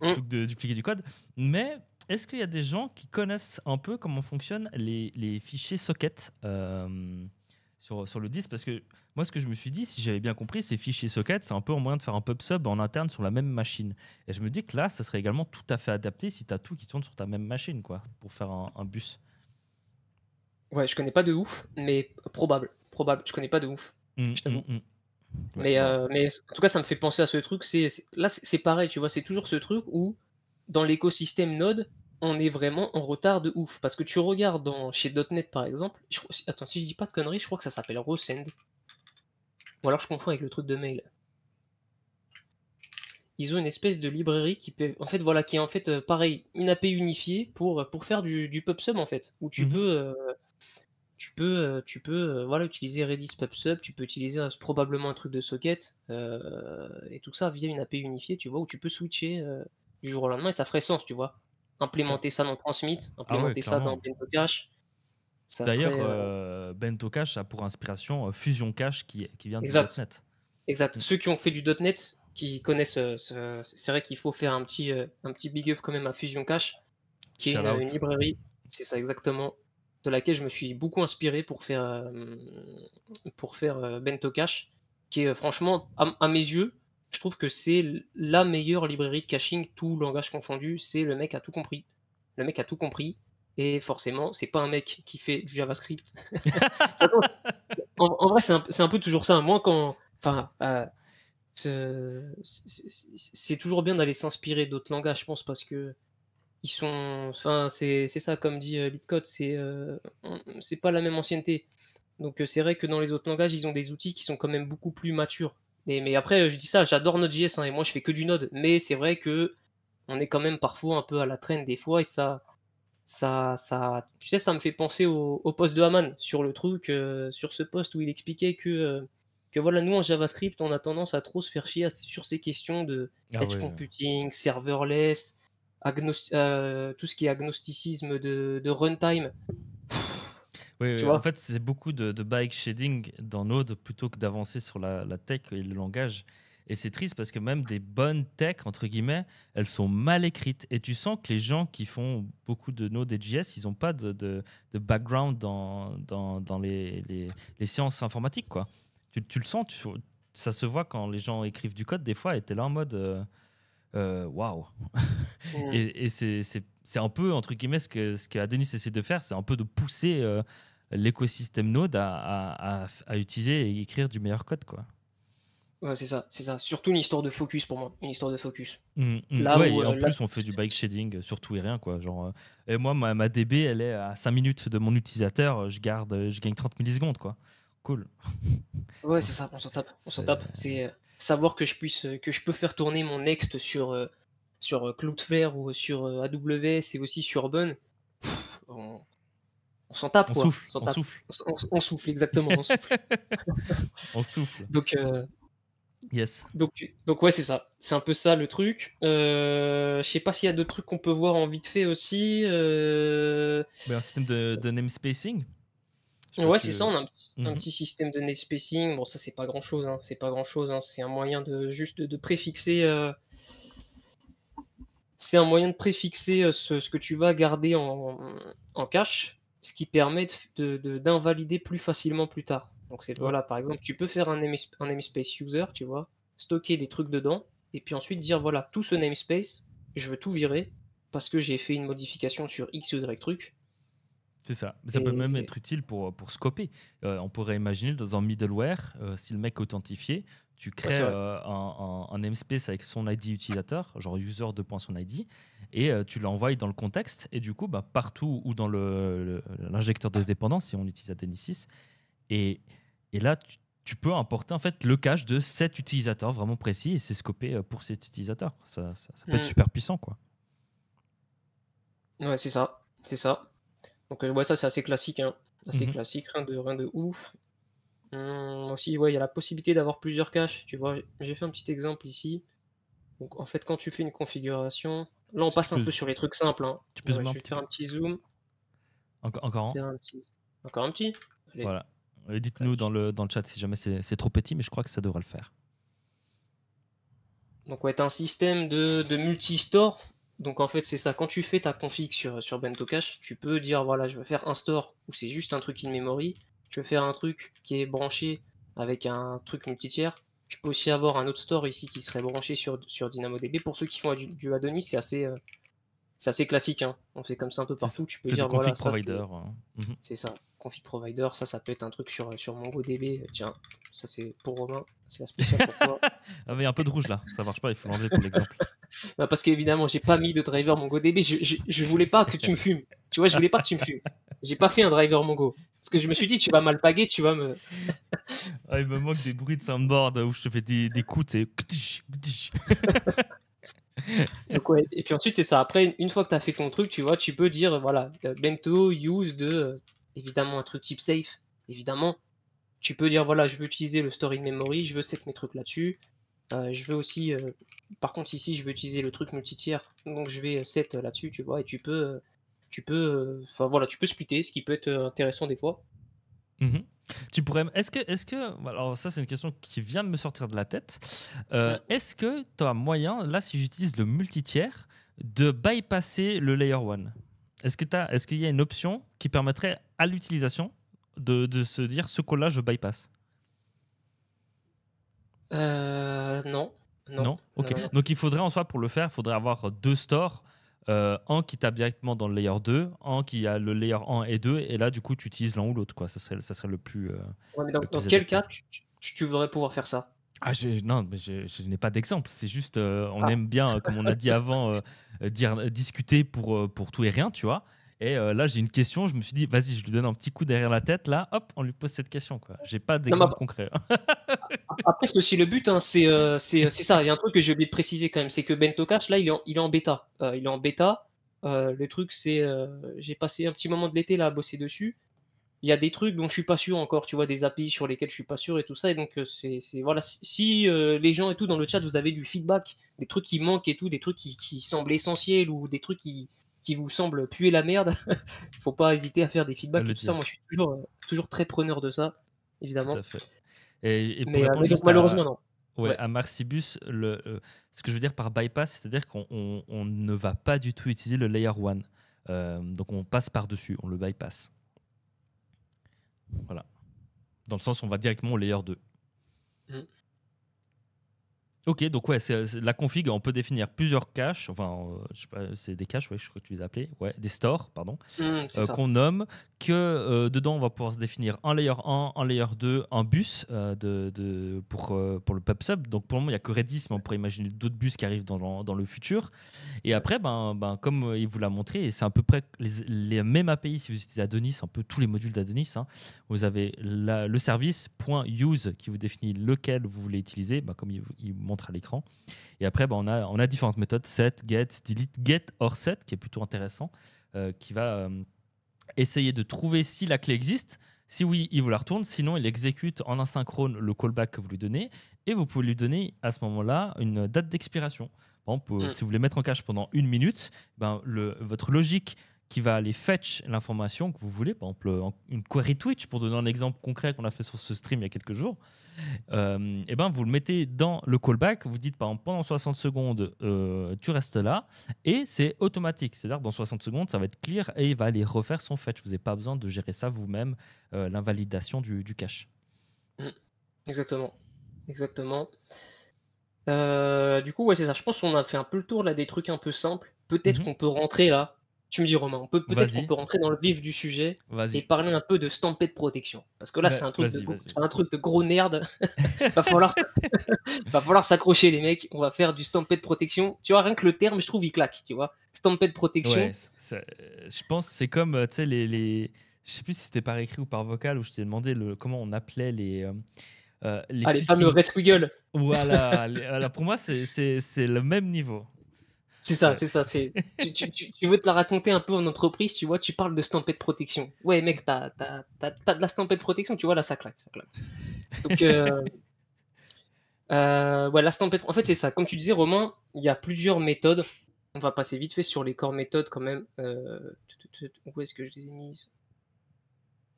plutôt que de dupliquer du code. Mais est-ce qu'il y a des gens qui connaissent un peu comment fonctionnent les, fichiers socket euh, sur, sur le disque Parce que moi, ce que je me suis dit, si j'avais bien compris, ces fichiers socket, c'est un peu un moyen de faire un pub sub en interne sur la même machine. Et je me dis que là, ça serait également tout à fait adapté si tu as tout qui tourne sur ta même machine, quoi, pour faire un bus. Ouais, je connais pas de ouf, mais probable. Probable, je connais pas de ouf, mm, mm, mm. mais, euh, mais en tout cas, ça me fait penser à ce truc. C'est, là, c'est pareil, tu vois, c'est toujours ce truc où, dans l'écosystème Node, on est vraiment en retard de ouf. Parce que tu regardes dans, chez .NET, par exemple, attends, si je dis pas de conneries, je crois que ça s'appelle Rosend. Ou alors je confonds avec le truc de mail. Ils ont une espèce de librairie qui peut, en fait, voilà, qui est en fait euh, pareil, une API unifiée pour, pour faire du, du sub en fait, où tu mhm. peux euh, tu peux, euh, tu peux euh, voilà, utiliser Redis PubSub, tu peux utiliser probablement un truc de socket, euh, et tout ça via une API unifiée, tu vois, où tu peux switcher du jour au lendemain, et ça ferait sens, tu vois. Implémenter ça dans Transmit, ah implémenter ça dans BentoCache. D'ailleurs, BentoCache Cache a pour inspiration Fusion Cache qui, vient exact. .NET. Exact. Mm. Ceux qui ont fait du .NET, qui connaissent, c'est vrai qu'il faut faire un petit, un petit big up quand même à Fusion Cache, qui est une librairie, c'est ça exactement, de laquelle je me suis beaucoup inspiré pour faire, euh, pour faire euh, Bento Cache, qui est euh, franchement, à, mes yeux, je trouve que c'est la meilleure librairie de caching, tout langage confondu, c'est le mec a tout compris. Le mec a tout compris, et forcément, c'est pas un mec qui fait du JavaScript. (laughs) en, vrai, c'est un, peu toujours ça. Moi, quand. Enfin. c'est toujours bien d'aller s'inspirer d'autres langages, je pense, parce que sont, enfin, c'est ça, comme dit euh, Bitcode, c'est euh, c'est pas la même ancienneté. Donc euh, c'est vrai que dans les autres langages, ils ont des outils qui sont quand même beaucoup plus matures. mais après, je dis ça, j'adore Node.js hein, et moi je fais que du Node. Mais c'est vrai que on est quand même parfois un peu à la traîne des fois et ça, ça, ça, tu sais, ça me fait penser au, poste de Haman sur le truc, sur ce poste où il expliquait que, que voilà, nous en JavaScript, on a tendance à trop se faire chier sur ces questions de ah edge computing, serverless. Euh, tout ce qui est agnosticisme de, runtime. Oui, en fait, c'est beaucoup de, bike shading dans Node plutôt que d'avancer sur la, tech et le langage. Et c'est triste parce que même des bonnes tech, entre guillemets, elles sont mal écrites. Et tu sens que les gens qui font beaucoup de Node et JS, ils n'ont pas de, background dans, dans, les, sciences informatiques. quoi. Tu, le sens, ça se voit quand les gens écrivent du code des fois et tu es là en mode... Euh, euh, waouh. Mm. et, c'est un peu, entre guillemets, ce que ce essaie de faire, c'est un peu de pousser euh, l'écosystème Node à, utiliser et écrire du meilleur code, quoi. Ouais, c'est ça, c'est ça. Surtout une histoire de focus pour moi, une histoire de focus. Mm, mm. Euh, en plus, on fait du bike shading sur et rien, quoi. Genre, et moi, ma, DB, elle est à 5 minutes de mon utilisateur, je garde, je gagne 30 millisecondes, quoi. Cool. Ouais, c'est ça, on s'en tape, on s'en tape. C'est savoir que je puisse que je peux faire tourner mon next sur euh, sur euh, Cloudflare ou euh, sur AWS et aussi sur Urban. on, s'en tape on quoi. Souffle, on, Souffle. on, souffle. exactement. On souffle. (laughs) Donc yes. Donc donc ouais c'est ça. C'est un peu ça le truc. Euh, je sais pas s'il y a d'autres trucs qu'on peut voir en vite fait aussi. Ben, un système de, de namespacing. Ouais, c'est ça, on a un, petit, mhm. système de net Bon, ça, c'est pas grand chose, hein. c'est pas grand chose. Hein. C'est un moyen de juste de, préfixer. Euh, c'est un moyen de préfixer euh, ce, que tu vas garder en, cache, ce qui permet d'invalider plus facilement plus tard. Donc, c'est voilà, par exemple, tu peux faire un, namespace user, tu vois, stocker des trucs dedans, et puis ensuite dire voilà, tout ce namespace, je veux tout virer parce que j'ai fait une modification sur X ou Y truc c'est ça. Ça peut même être utile pour, euh, pour scoper. Euh, on pourrait imaginer dans un middleware, euh, si le mec est authentifié, tu crées un, un, avec son ID utilisateur, genre user de ID, et tu l'envoies dans le contexte. Et du coup, bah, partout ou dans l'injecteur le, de dépendance, si on utilise Attenis et, et là, tu, peux importer en fait le cache de cet utilisateur vraiment précis et c'est scopé pour cet utilisateur. Ça, peut être mm. super puissant. quoi. Ouais, c'est ça. C'est ça. Donc euh, ouais, ça c'est assez classique, hein. assez mhm. classique, rien de, rien de ouf. Hum, aussi, ouais, il y a la possibilité d'avoir plusieurs caches. Tu vois, j'ai fait un petit exemple ici. Donc en fait, quand tu fais une configuration, là on passe un peu sur les trucs simples. Hein. Tu peux faire un petit zoom. Encore, un. petit... Voilà. Euh, dites-nous dans le, dans le chat si jamais c'est trop petit, mais je crois que ça devrait le faire. Donc ouais, as un système de, de multi-store donc en fait, c'est ça. Quand tu fais ta config sur, sur Cache, tu peux dire voilà, je veux faire un store où c'est juste un truc in memory. Je veux faire un truc qui est branché avec un truc multi tier. tu peux aussi avoir un autre store ici qui serait branché sur, sur DynamoDB. Pour ceux qui font du, du Adonis, c'est assez, euh, c'est assez classique. Hein. On fait comme ça un peu partout. Tu peux dire voilà, provider. Hein. Mhm. C'est ça. Config provider, ça, ça peut être un truc sur, sur MongoDB. Tiens, ça c'est pour Romain. C'est la spéciale pour toi. (laughs) ah, mais un peu de rouge là. Ça marche pas. Il faut l'enlever pour l'exemple. (laughs) Bah parce qu'évidemment, j'ai pas mis de driver MongoDB. Je, je, je, voulais pas que tu me fumes. Tu vois, je voulais pas que tu me fumes. J'ai pas fait un driver Mongo. Parce que je me suis dit, tu vas mal paguer, tu vas me. (laughs) ah, il me manque des bruits de soundboard où je te fais des, des coups, tu (laughs) Et puis ensuite, c'est ça. Après, une fois que tu as fait ton truc, tu vois, tu peux dire, voilà, bento, use de, évidemment, un truc type safe, évidemment. Tu peux dire, voilà, je veux utiliser le story memory, je veux set mes trucs là-dessus, euh, je veux aussi, euh, par contre ici, je veux utiliser le truc multi tiers. donc je vais euh, set là-dessus, tu vois, et tu peux, tu peux, enfin voilà, tu peux splitter, ce qui peut être intéressant des fois. Mhm. Tu pourrais, est-ce que, est-ce que, alors ça c'est une question qui vient de me sortir de la tête. Est-ce que tu as moyen, là, si j'utilise le multi tiers, de bypasser le layer 1 Est-ce que est-ce qu'il y a une option qui permettrait à l'utilisation de, se dire ce collage, là je bypass euh, non. Non. ok. Donc il faudrait en soi pour le faire, il faudrait avoir deux stores. Euh, un qui tape directement dans le layer 2, un qui a le layer 1 et 2, et là du coup tu utilises l'un ou l'autre. Ça serait, ça serait le plus. Euh, dans, quel cas tu, voudrais pouvoir faire ça ah, je, Non, je, n'ai pas d'exemple. C'est juste, on ah. aime bien, comme on a dit avant, dire, discuter pour, pour tout et rien, tu vois. Et euh, là, j'ai une question. Je me suis dit, vas-y, je lui donne un petit coup derrière la tête. Là, hop, on lui pose cette question. quoi. J'ai pas d'exemple concret. Hein. (laughs) après, c'est aussi le but. Hein, euh, euh, c'est ça. Il y a un truc que j'ai oublié de préciser quand même. C'est que Bento Cash, là, il est en, il est en bêta. il est en bêta. le truc, c'est. j'ai passé un petit moment de l'été là à bosser dessus. Il y a des trucs dont je suis pas sûr encore. Tu vois, des API sur lesquels je suis pas sûr et tout ça. Et donc, c'est. Voilà. Si les gens et tout dans le chat, vous avez du feedback, des trucs qui manquent et tout, des trucs qui, qui semblent essentiels ou des trucs qui qui vous semble puer la merde, (laughs) faut pas hésiter à faire des feedbacks et tout ça. Moi, je suis toujours, euh, toujours très preneur de ça, évidemment. Tout à fait. Et, euh, malheureusement, non. Ouais, à Marsibus, le, euh, ce que je veux dire par bypass, c'est-à-dire qu'on ne va pas du tout utiliser le layer 1. donc on passe par-dessus, on le bypass. Voilà. Dans le sens, on va directement au layer 2. Ok, donc ouais, c'est la config, on peut définir plusieurs caches, enfin, euh, je sais pas, c'est des caches, ouais, je crois que tu les appelais, ouais, des stores, pardon, mmh, euh, qu'on nomme, que euh, dedans, on va pouvoir se définir un layer 1, un layer 2, un bus de, pour, pour le PubSub. Donc pour le moment, il n'y a que Redis, mais on pourrait imaginer d'autres bus qui arrivent dans le, dans le, futur. Et après, ben, ben, comme il vous l'a montré, c'est à peu près les, mêmes API si vous utilisez Adonis, un peu tous les modules d'Adonis. Hein, vous avez le service .use qui vous définit lequel vous voulez utiliser, ben, comme il, il montre à l'écran. Et après, bah, on, a, on a différentes méthodes, set, get, delete, get or set, qui est plutôt intéressant, euh, qui va euh, essayer de trouver si la clé existe. Si oui, il vous la retourne, sinon il exécute en asynchrone le callback que vous lui donnez, et vous pouvez lui donner à ce moment-là une date d'expiration. Euh, mm. si vous voulez mettre en cache pendant une minute, ben, le, votre logique qui va aller fetch l'information que vous voulez, par exemple une query Twitch, pour donner un exemple concret qu'on a fait sur ce stream il y a quelques jours, et euh, eh ben vous le mettez dans le callback, vous dites par exemple pendant 60 secondes, euh, tu restes là, et c'est automatique. C'est-à-dire dans 60 secondes, ça va être clear et il va aller refaire son fetch. Vous n'avez pas besoin de gérer ça vous-même, euh, l'invalidation du, cache. Mm. Exactement. Exactement. du coup, ouais, c'est ça. Je pense qu'on a fait un peu le tour là des trucs un peu simples. Peut-être mhm. qu'on peut rentrer là tu me dis Romain, on peut peut-être qu'on peut rentrer dans le vif du sujet et parler un peu de stampé de protection. Parce que là, c'est un, truc de un truc de gros nerd. (laughs) va falloir, (laughs) va falloir s'accrocher les mecs. On va faire du stampé de protection. Tu vois, rien que le terme, je trouve, il claque. Tu vois, stampé de protection. Euh, je pense c'est comme, euh, tu sais, les, les... Je sais plus si c'était par écrit ou par vocal où je t'ai demandé le... comment on appelait les... Euh, les, ah, les fameux qui... Voilà. pour moi, c'est le même niveau. C'est ça, c'est ça. tu, veux te la raconter un peu en entreprise, tu vois, tu parles de stampé de protection. Ouais, mec, t'as, de la stampé de protection, tu vois, là, ça claque, ça claque. Donc, euh, (laughs) euh, ouais, la stampé En fait, c'est ça. Comme tu disais, Romain, il y a plusieurs méthodes. On va passer vite fait sur les corps méthodes quand même. Euh, où est-ce que je les ai mises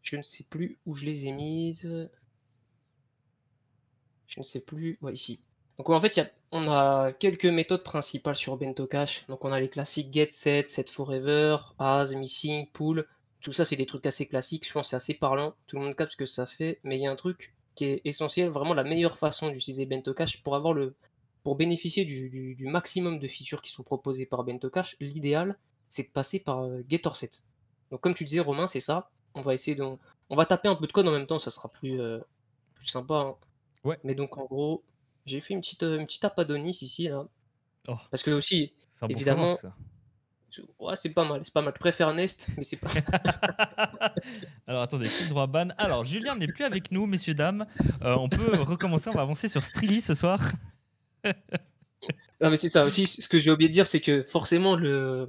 Je ne sais plus où je les ai mises. Je ne sais plus. Ouais, ici. Donc en fait, y on a quelques méthodes principales sur BentoCache Donc on a les classiques get, set, set forever, as, missing, pool. Tout ça, c'est des trucs assez classiques. Je pense que c'est assez parlant. Tout le monde capte ce que ça fait. Mais il y a un truc qui est essentiel, vraiment la meilleure façon d'utiliser BentoCache pour avoir le, pour bénéficier du, maximum de features qui sont proposées par BentoCache L'idéal, c'est de passer par GetOrSet euh, get set. Donc comme tu disais Romain, c'est ça. On va essayer de, on va taper un peu de code en même temps, ça sera plus, euh, plus sympa. Hein. Ouais. Mais donc en gros, j'ai fait une petite, euh, une petite apadonis ici, là. Oh. Parce que aussi, évidemment. Ouais, c'est pas mal, c'est pas mal. Je préfère Nest, mais c'est pas (laughs) Alors attendez, petit droit ban. Alors Julien n'est plus avec nous, messieurs, dames. Euh, on peut recommencer, on va avancer sur Strili ce soir. (laughs) non, mais c'est ça aussi. Ce que j'ai oublié de dire, c'est que forcément, le...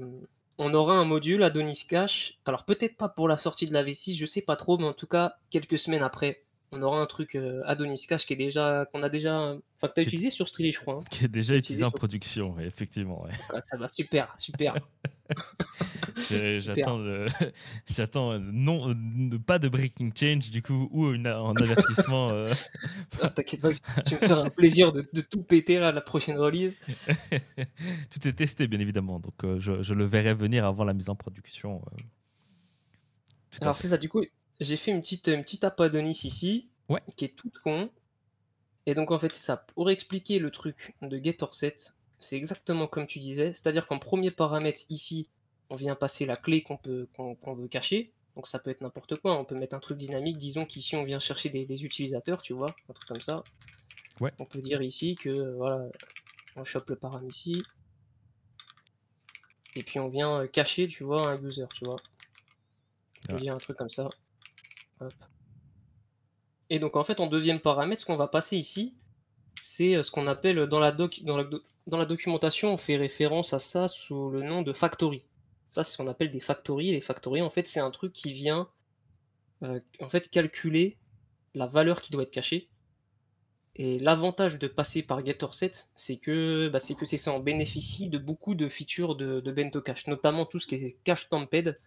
on aura un module Adonis Cash. Alors peut-être pas pour la sortie de la V6, je sais pas trop, mais en tout cas, quelques semaines après on aura un truc euh, Adonis Cash qui est déjà qu'on a déjà enfin que tu as utilisé sur Street je crois hein. qui est déjà utilisé, en production effectivement ça va super super (laughs) (laughs) j'attends (laughs) j'attends euh, non euh, pas de breaking change du coup ou une, un avertissement t'inquiète pas tu me faire un plaisir de, tout péter à la prochaine release tout est testé bien évidemment donc je, je, le verrai venir avant la mise en production alors c'est ça du coup j'ai fait une petite, apadonis ici, qui est toute con. Et donc en fait, ça, pour expliquer le truc de GetOrset, c'est exactement comme tu disais, c'est-à-dire qu'en premier paramètre ici, on vient passer la clé qu'on peut qu'on veut cacher. Donc ça peut être n'importe quoi, on peut mettre un truc dynamique, disons qu'ici on vient chercher des, utilisateurs, tu vois, un truc comme ça. On peut dire ici que voilà, on chope le param ici. Et puis on vient euh, cacher, tu vois, un user, tu vois. On vient un truc comme ça. Et donc en fait, en deuxième paramètre, ce qu'on va passer ici, c'est euh, ce qu'on appelle dans la, doc, dans, la documentation, on fait référence à ça sous le nom de factory. Ça, c'est ce qu'on appelle des factories. Les factories, en fait, c'est un truc qui vient euh, en fait calculer la valeur qui doit être cachée. Et l'avantage de passer par set c'est que bah, c'est que c'est ça, en bénéficie de beaucoup de features de, de Bento Cache, notamment tout ce qui est Cache Temped,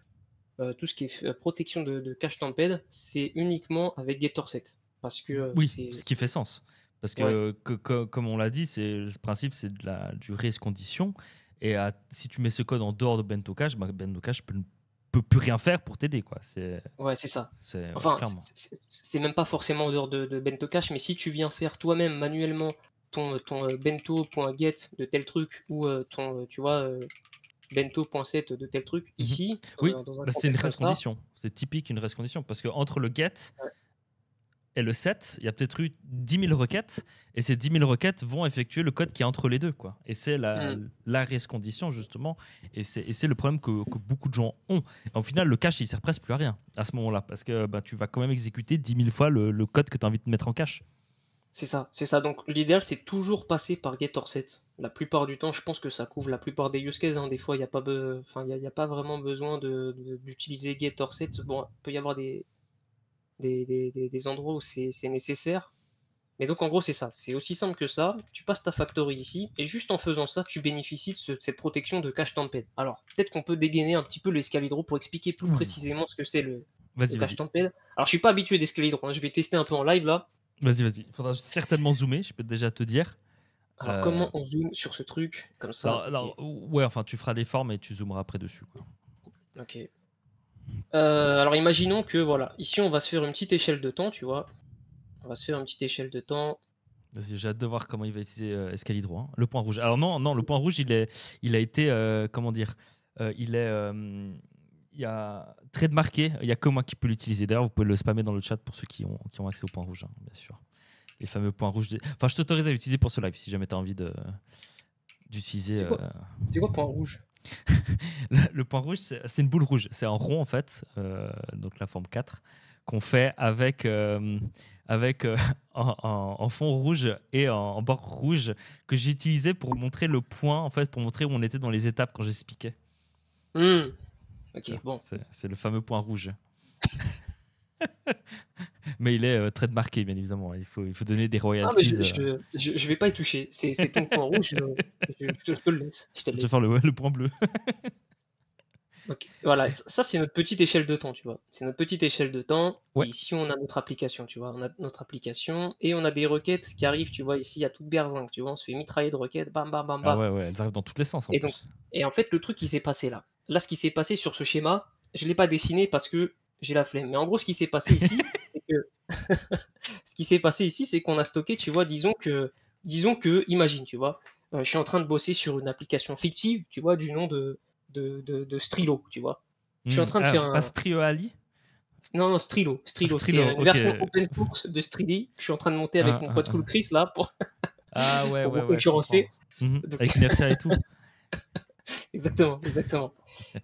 euh, tout ce qui est euh, protection de, cache tempête, c'est uniquement avec gettorset Parce que, oui, ce qui fait sens. Parce que, comme on l'a dit, c'est le principe, c'est de la, du race condition. Et si tu mets ce code en dehors de Bento Cache, bah, ne Cache peut, plus rien faire pour t'aider. quoi. C'est, ouais, c'est ça. enfin, c'est, même pas forcément en dehors de, de Bento Cache, mais si tu viens faire toi-même manuellement ton, ton euh, bento.get de tel truc ou ton, tu vois, Bento de tel truc mhm. ici. oui, euh, bah, c'est une rescondition condition. C'est typique une rescondition parce que entre le get et le set, il y a peut-être eu 10 000 requêtes et ces 10 000 requêtes vont effectuer le code qui est entre les deux. Quoi. Et c'est la, rescondition mm. la condition justement. Et c'est le problème que, que, beaucoup de gens ont. en au final, le cache, il sert presque plus à rien à ce moment-là parce que bah, tu vas quand même exécuter 10 000 fois le, le code que tu as envie de mettre en cache. C'est ça, c'est ça. Donc l'idéal, c'est toujours passer par Get.orset. La plupart du temps, je pense que ça couvre la plupart des use cases. Hein. Des fois, il n'y a, pas pas vraiment besoin d'utiliser de, 7 Bon, il peut y avoir des, endroits où c'est nécessaire. Mais donc en gros, c'est ça. C'est aussi simple que ça. Tu passes ta factory ici, et juste en faisant ça, tu bénéficies de, cette protection de cache tempête. Alors, peut-être qu'on peut dégainer un petit peu l'escalidro pour expliquer plus mmh. précisément ce que c'est le, cache tempête. Alors, je suis pas habitué d'escalidro. Hein. Je vais tester un peu en live là. Vas-y, vas-y. Il faudra certainement zoomer, je peux déjà te dire. Alors, euh, comment on zoom sur ce truc comme ça alors, Ouais, enfin, tu feras des formes et tu zoomeras après dessus. Ok. Euh, alors, imaginons que, voilà, ici, on va se faire une petite échelle de temps, tu vois. On va se faire une petite échelle de temps. Vas-y, J'ai hâte de voir comment il va utiliser euh, Escalidro. Hein. Le point rouge. Alors, non, non, le point rouge, il, est, il a été, euh, comment dire, il est il y a trade marqué, il y a que moi qui peux l'utiliser. D'ailleurs, vous pouvez le spammer dans le chat pour ceux qui ont, qui ont accès au point rouge, hein, bien sûr. Les fameux points rouges. Enfin, je t'autorise à l'utiliser pour ce live si jamais tu as envie d'utiliser. Euh, c'est quoi, le point rouge (laughs) Le point rouge, c'est une boule rouge. C'est un rond en fait, euh, donc la forme 4, qu'on fait avec, euh, avec en, fond rouge et en, bord rouge que j'ai utilisé pour montrer le point en fait, pour montrer où on était dans les étapes quand j'expliquais. hum bon. C'est le fameux point rouge. (laughs) mais il est euh, très marqué, bien évidemment. Il faut, donner des royalties. Non, euh. je, je, vais pas y toucher. C'est ton point rouge. Je, te le laisse. Je, te faire le, point bleu. (laughs) Voilà, ça c'est notre petite échelle de temps, tu vois. C'est notre petite échelle de temps. ici, on a notre application, tu vois. On a notre application et on a des requêtes qui arrivent, tu vois, ici à toute berzingue, tu vois. On se fait mitrailler de requêtes, bam, Ah ouais, elles arrivent dans tous les sens. et, et en fait, le truc qui s'est passé là, là, ce qui s'est passé sur ce schéma, je ne l'ai pas dessiné parce que j'ai la flemme. Mais en gros, ce qui s'est passé ici, (laughs) c'est (laughs) ce qui s'est passé ici, c'est qu'on a stocké, tu vois, disons que, disons que, imagine, tu vois, euh, je suis en train de bosser sur une application fictive, tu vois, du nom de, de, de, Strilo, tu vois. Je suis en hmm. train de ah, faire pas un. Pas Ali. Non, Strilo. Strilo, ah, Strilo c'est une open source de Strili que je suis en train de monter avec ah, mon pote Cool Chris là pour, ah, ouais, (laughs) ouais, concurrencer. Mhm, avec Inertia et tout. (laughs) exactement, exactement.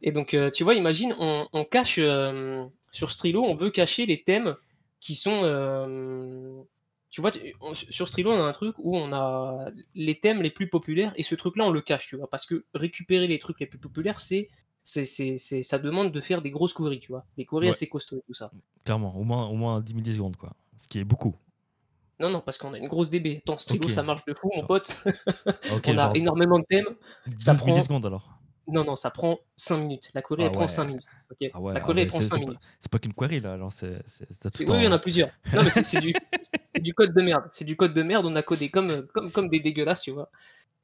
Et donc, euh, tu vois, imagine, on, cache euh, sur Strilo, on veut cacher les thèmes qui sont. Euh, tu vois, sur Strilo, on a un truc où on a les thèmes les plus populaires et ce truc-là, on le cache, tu vois, parce que récupérer les trucs les plus populaires, c'est. C'est, ça demande de faire des grosses queries, tu vois, des queries assez costauds et tout ça. Clairement, au moins, au moins 10 millisecondes, quoi. Ce qui est beaucoup. Non, non, parce qu'on a une grosse DB. Ton stylo, ça marche de fou, mon pote. (laughs) on a énormément de thèmes. ça prend... secondes alors Non, non, ça prend 5 minutes. La ah query, ah ah elle prend 5 minutes. la query, prend 5 minutes. C'est pas, qu'une query, là. Alors c'est, Oui, il y en a plusieurs. Non, mais c'est, du, code de merde. C'est du code de merde. On a codé comme, comme, des dégueulasses, tu vois.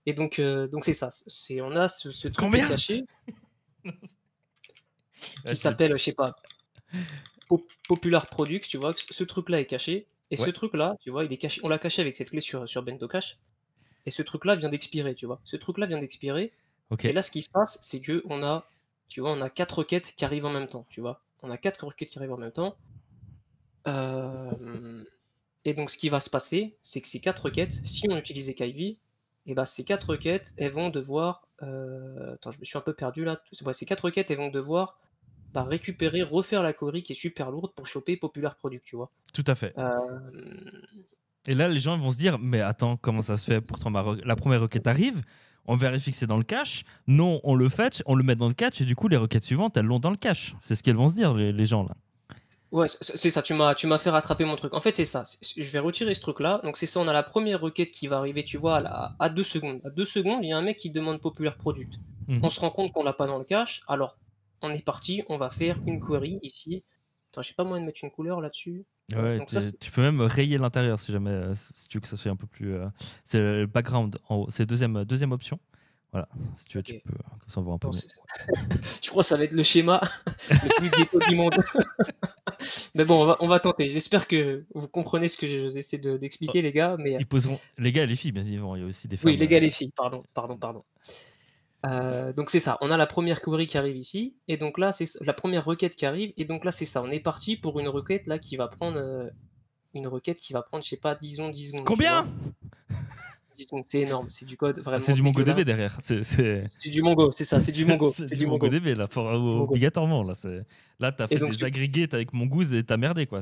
Et donc, euh, donc c'est ça. on a ce, truc Combien caché (laughs) qui s'appelle, je sais pas, Popular Product, tu vois. Ce truc-là est caché. Et ce truc-là, tu vois, il est caché, on l'a caché avec cette clé sur, sur Bento Et ce truc-là vient d'expirer, tu vois. Ce truc-là vient d'expirer. Et là, ce qui se passe, c'est que on a, tu vois, on a quatre requêtes qui arrivent en même temps, tu vois. On a quatre requêtes qui arrivent en même temps. Euh, et donc, ce qui va se passer, c'est que ces quatre requêtes, si on utilisait Kyvie, et eh ben, ces quatre requêtes, elles vont devoir. Euh, attends, je me suis un peu perdu là. ces quatre requêtes, elles vont devoir par bah, récupérer, refaire la query qui est super lourde pour choper Popular Product, tu vois. Tout à fait. Euh, et là, les gens vont se dire, mais attends, comment ça se fait Pourtant, la première requête arrive, on vérifie que c'est dans le cache. Non, on le fetch, on le met dans le cache, et du coup, les requêtes suivantes, elles l'ont dans le cache. C'est ce qu'elles vont se dire, les, gens, là. Ouais, c'est ça, tu m'as, tu m'as fait rattraper mon truc. En fait, c'est ça, je vais retirer ce truc-là. Donc, c'est ça, on a la première requête qui va arriver, tu vois, à, deux secondes. À deux secondes, il y a un mec qui demande Populaire Product. Mhm. On se rend compte qu'on l'a pas dans le cache. Alors, on est parti, on va faire une query ici. Attends, j'ai pas moyen de mettre une couleur là-dessus. Ouais, tu peux même rayer l'intérieur si jamais euh, si tu veux que ça soit un peu plus. Euh, c'est le background en haut, c'est deuxième euh, deuxième option. Voilà, si tu veux, tu peux comme ça on voit un peu. mieux. (laughs) Je crois que ça va être le schéma (laughs) le plus ghetto du monde. (laughs) mais bon, on va, on va tenter. J'espère que vous comprenez ce que j'essaie d'expliquer, oh. les gars. Mais... Ils les gars et les filles, bien évidemment. Il y a aussi des femmes. Oui, les gars et les filles, pardon, pardon, pardon. Euh, donc c'est ça, on a la première query qui arrive ici, et donc là c'est la première requête qui arrive, et donc là c'est ça, on est parti pour une requête là qui va prendre euh, une requête qui va prendre, je sais pas, disons 10 secondes. Combien 10 secondes, c'est énorme, c'est du code vraiment. C'est du MongoDB derrière. C'est du Mongo, c'est ça, c'est du Mongo. C'est du, MongoDB là, obligatoirement. Là, là t'as fait des tu... avec Mongoose et t'as merdé quoi.